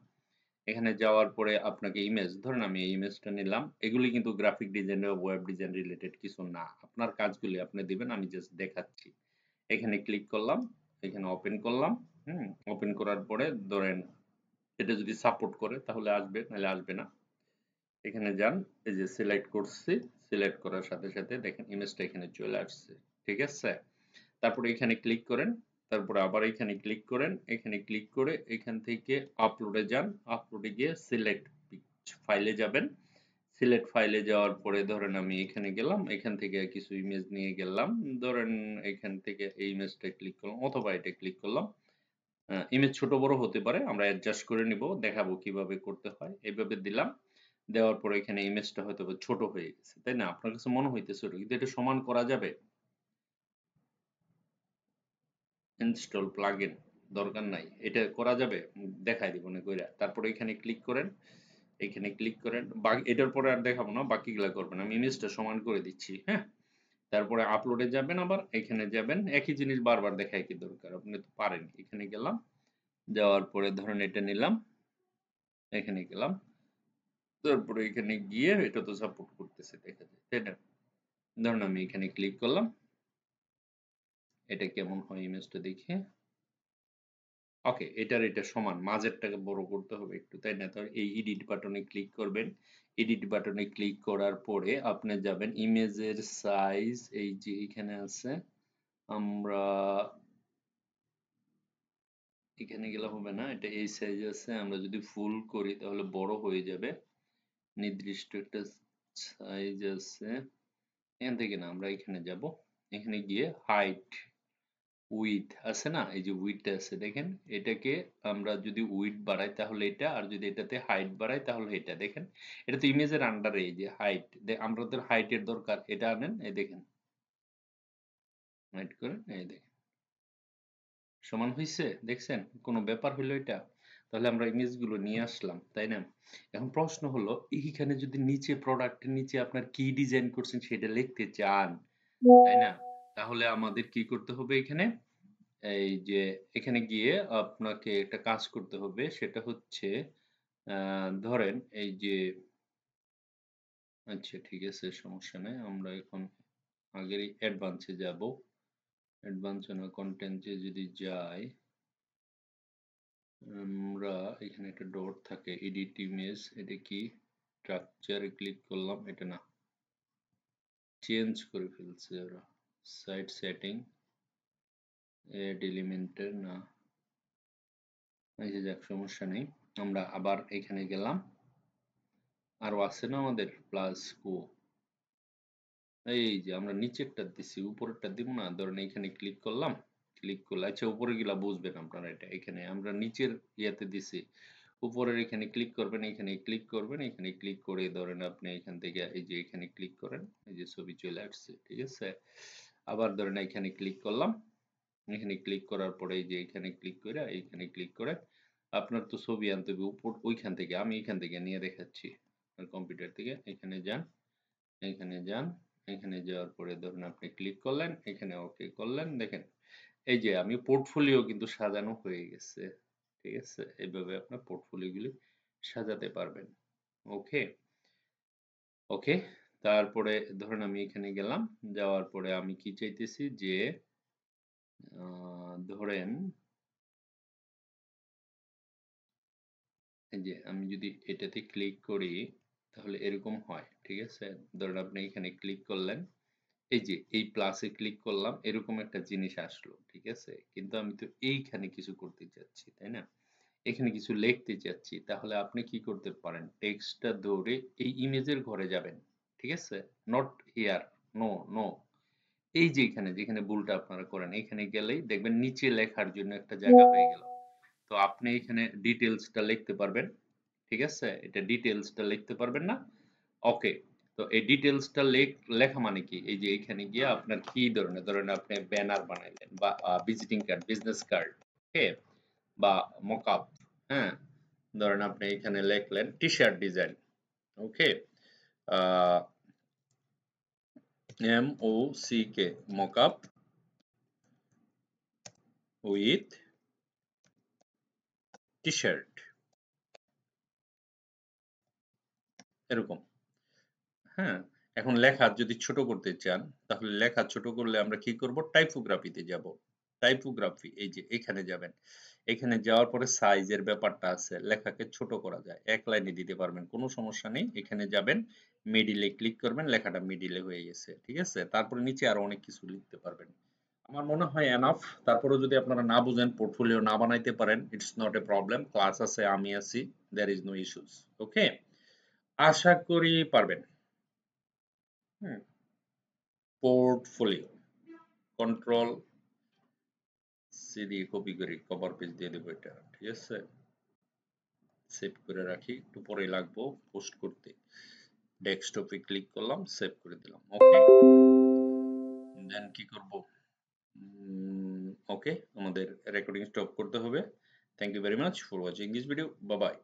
এখানে যাওয়ার পরে আপনাকে ইমেজ ধরুন আমি এই ইমেজটা নিলাম এগুলি কিন্তু graphic design web design related কিছু না আপনার কাজগুলি আপনি দিবেন আমি জাস্ট দেখাচ্ছি এখানে ক্লিক করলাম এখানে ওপেন করলাম হুম ওপেন করার পরে ধরেন এটা যদি সাপোর্ট করে তাহলে আসবে নাহলে আসবে না এখানে যান এই যে সিলেক্ট করছি সিলেক্ট করার সাথে সাথে দেখেন ইমেজটা এখানে চলে আসছে ঠিক আছে তারপরে এখানে ক্লিক করেন তারপরে আবার এখানে ক্লিক করেন এখানে ক্লিক করে এখান থেকে আপলোডে যান আপলোডে গিয়ে সিলেক্ট ফাইলে যাবেন সিলেক্ট ফাইলে যাওয়ার পরে ধরেন আমি এখানে গেলাম এখান থেকে কিছু ইমেজ নিয়ে গেলাম ধরেন এখান থেকে এই ইমেজটা ক্লিক করলাম অথবা এটা ক্লিক করলাম ইমেজ ছোট বড় হতে পারে আমরা অ্যাডজাস্ট করে নিব দেখাবো কিভাবে করতে হয় এইভাবে দিলাম দেওয়ার পরে এখানে ইমেজটা হয়তো ছোট হয়ে গেছে তাই না আপনার কাছে মনে হইতেছে কিন্তু এটা সমান করা যাবে ইনস্টল প্লাগইন দরকার নাই এটা করা যাবে দেখাই দিব না কইরা তারপরে এখানে ক্লিক করেন এখানে ক্লিক করেন এটার পরে আর দেখাবো না বাকিগুলা করবেন আমি ইমেজটা সমান করে দিচ্ছি হ্যাঁ তারপরে আপলোডে যাবেন আবার এখানে যাবেন একই জিনিস বারবার দেখায় কি দরকার আপনি তো পারেন এখানে গেলাম যাওয়ার পরে ধরেন এটা নিলাম এখানে গেলাম তারপরে এখানে গিয়ে এটা তো সাপোর্ট করতেছে দেখা যায় তাই না ধরেন আমি এখানে ক্লিক করলাম এটা কেমন হয় ইমেজটা দেখে ওকে এটার এটা সমান মাঝেরটাকে বড় করতে হবে একটু তাই না তাহলে এই এডিট বাটনে ক্লিক করবেন এডিট বাটনে ক্লিক করার পরে আপনি যাবেন ইমেজের সাইজ এই যে এখানে আছে আমরা এখানে গেলে হবে না এটা এই সাইজ আছে আমরা যদি ফুল করি তাহলে বড় হয়ে যাবে নির্দিষ্ট একটা সাইজ আছে এখান থেকে না আমরা এখানে যাব এখানে গিয়ে হাইট উইথ আছে না এই যে উইথটা আছে দেখেন এটাকে আমরা যদি উইথ বাড়াই তাহলে এটা আর যদি এটাতে হাইট বাড়াই তাহলে এটা দেখেন এটা তো ইমেজের আন্ডারে এই যে হাইট আমাদের হাইটের দরকার এটা আনেন এই দেখেন হাইট করেন এই দেখেন সমান হয়েছে দেখছেন কোনো ব্যাপার হলো এটা তাহলে আমরা ইমেজগুলো নিয়ে আসলাম তাই না এখন প্রশ্ন হলো এইখানে যদি নিচে প্রোডাক্টের নিচে আপনার কি ডিজাইন করছেন সেটা লিখতে চান তাই না তাহলে আমাদের কি করতে হবে এখানে এই যে এখানে গিয়ে আপনাকে একটা কাজ করতে হবে সেটা হচ্ছে ধরেন এই যে আচ্ছা ঠিক আছে সমস্যা নেই আমরা এখন আগের অ্যাডভান্সে যাব অ্যাডভান্স কন্টেন্টে যদি যাই আমরা এখানে একটা ডট থাকে এডিট ইমেজ এটা কি স্ট্রাকচারে ক্লিক করলাম এটা না চেঞ্জ করে ফেলছে ওরা site setting এ ডিলিমেন্টের na এই যে সমস্যা নেই আমরা আবার এখানে গেলাম আর আছে না আমাদের প্লাস কো এই যে আমরা নিচেরটা দিছি উপরেরটা দিব না ধরেন এখানে ক্লিক করলাম ক্লিক করলে আচ্ছা উপরে গিলা বুঝবেন আপনারা এটা এখানে আমরা নিচের ইয়েতে দিছি উপরের এখানে ক্লিক করবেন এখানে ক্লিক করবেন এখানে ক্লিক করে ধরেন আপনি এখান থেকে এই যে এখানে ক্লিক করেন এই যে ছবি চলে আসছে ঠিক আছে আবার ধরেন এখানে ক্লিক করলাম এখানে ক্লিক করার পরে এই যে এখানে ক্লিক করে এইখানে ক্লিক করে আপনার তো ছবি আনতে হবে উপর ওইখান থেকে আমি এখান থেকে নিয়ে দেখাচ্ছি আপনার কম্পিউটার থেকে এখানে যান এখানে যান এখানে যাওয়ার পরে ধরুন আপনি ক্লিক করলেন এখানে ওকে করলেন দেখেন এই যে আমি পোর্টফোলিও কিন্তু সাজানো হয়ে গেছে ঠিক আছে এইভাবে আপনার পোর্টফোলিওগুলি সাজাতে পারবেন ওকে ওকে তারপরে ধরেন আমি এখানে গেলাম যাওয়ার পরে আমি কি চাইতেছি যে ধরেন যে আমি যদি এটাতে ক্লিক করি তাহলে এরকম হয় ঠিক আছে ধরেন আপনি এখানে ক্লিক করলেন এই যে এই প্লাসে ক্লিক করলাম এরকম একটা জিনিস আসলো ঠিক আছে কিন্তু আমি তো এইখানে কিছু করতে চাচ্ছি তাই না এখানে কিছু লিখতে চাচ্ছি তাহলে আপনি কি করতে পারেন টেক্সটটা ধরে এই ইমেজের ঘরে যাবেন ঠিক আছে নট হিয়ার নো নো এই যে এখানে যেখানে ভুলটা আপনারা করেন এখানে গেলেই দেখবেন নিচে লেখার জন্য একটা জায়গা হয়ে গেল তো আপনি এখানে ডিটেলসটা লিখতে পারবেন ঠিক আছে এটা ডিটেলসটা লিখতে পারবেন না ওকে তো এই ডিটেলসটা লেখা মানে কি এই যে এখানে গিয়ে আপনার কি ধরনের ধরেন আপনি ব্যানার বানাইলেন বা visiting card business card okay বা মকআপ হ্যাঁ ধরেন আপনি এখানে লিখলেন T shirt design okay M O C K mock with t-shirt এরকম হ্যাঁ এখন লেখা যদি ছোট করতে চান তাহলে লেখা ছোট করলে আমরা কি করব টাইপোগ্রাফিতে যাব টাইপোগ্রাফি এই যে এখানে যাবেন এখানে যাওয়ার পরে সাইজের ব্যাপারটা আছে লেখাকে ছোট করা যায় এক লাইনে দিতে পারবেন কোনো সমস্যা নেই এখানে যাবেন মিডিলে ক্লিক করবেন লেখাটা মিডিলে হয়ে গেছে ঠিক আছে তারপরে নিচে আরো অনেক কিছু লিখতে পারবেন আমার মনে হয় এনাফ তারপরে যদি আপনারা না বুঝেন পোর্টফোলিও না বানাইতে পারেন it's not a problem class আছে আমি আছি there is no issues okay আশা করি পারবেন পোর্টফোলিও কন্ট্রোল সি দিয়ে কপি করি কভার পেজ দিয়ে দেবো এটা ঠিক আছে সেভ করে রাখি একটু পরে লাগবো পোস্ট করতে ডেস্কটপে ক্লিক করলাম সেভ করে দিলাম ওকে দেন কি করব ওকে আমাদের রেকর্ডিং স্টপ করতে হবে thank you very much for watching this video by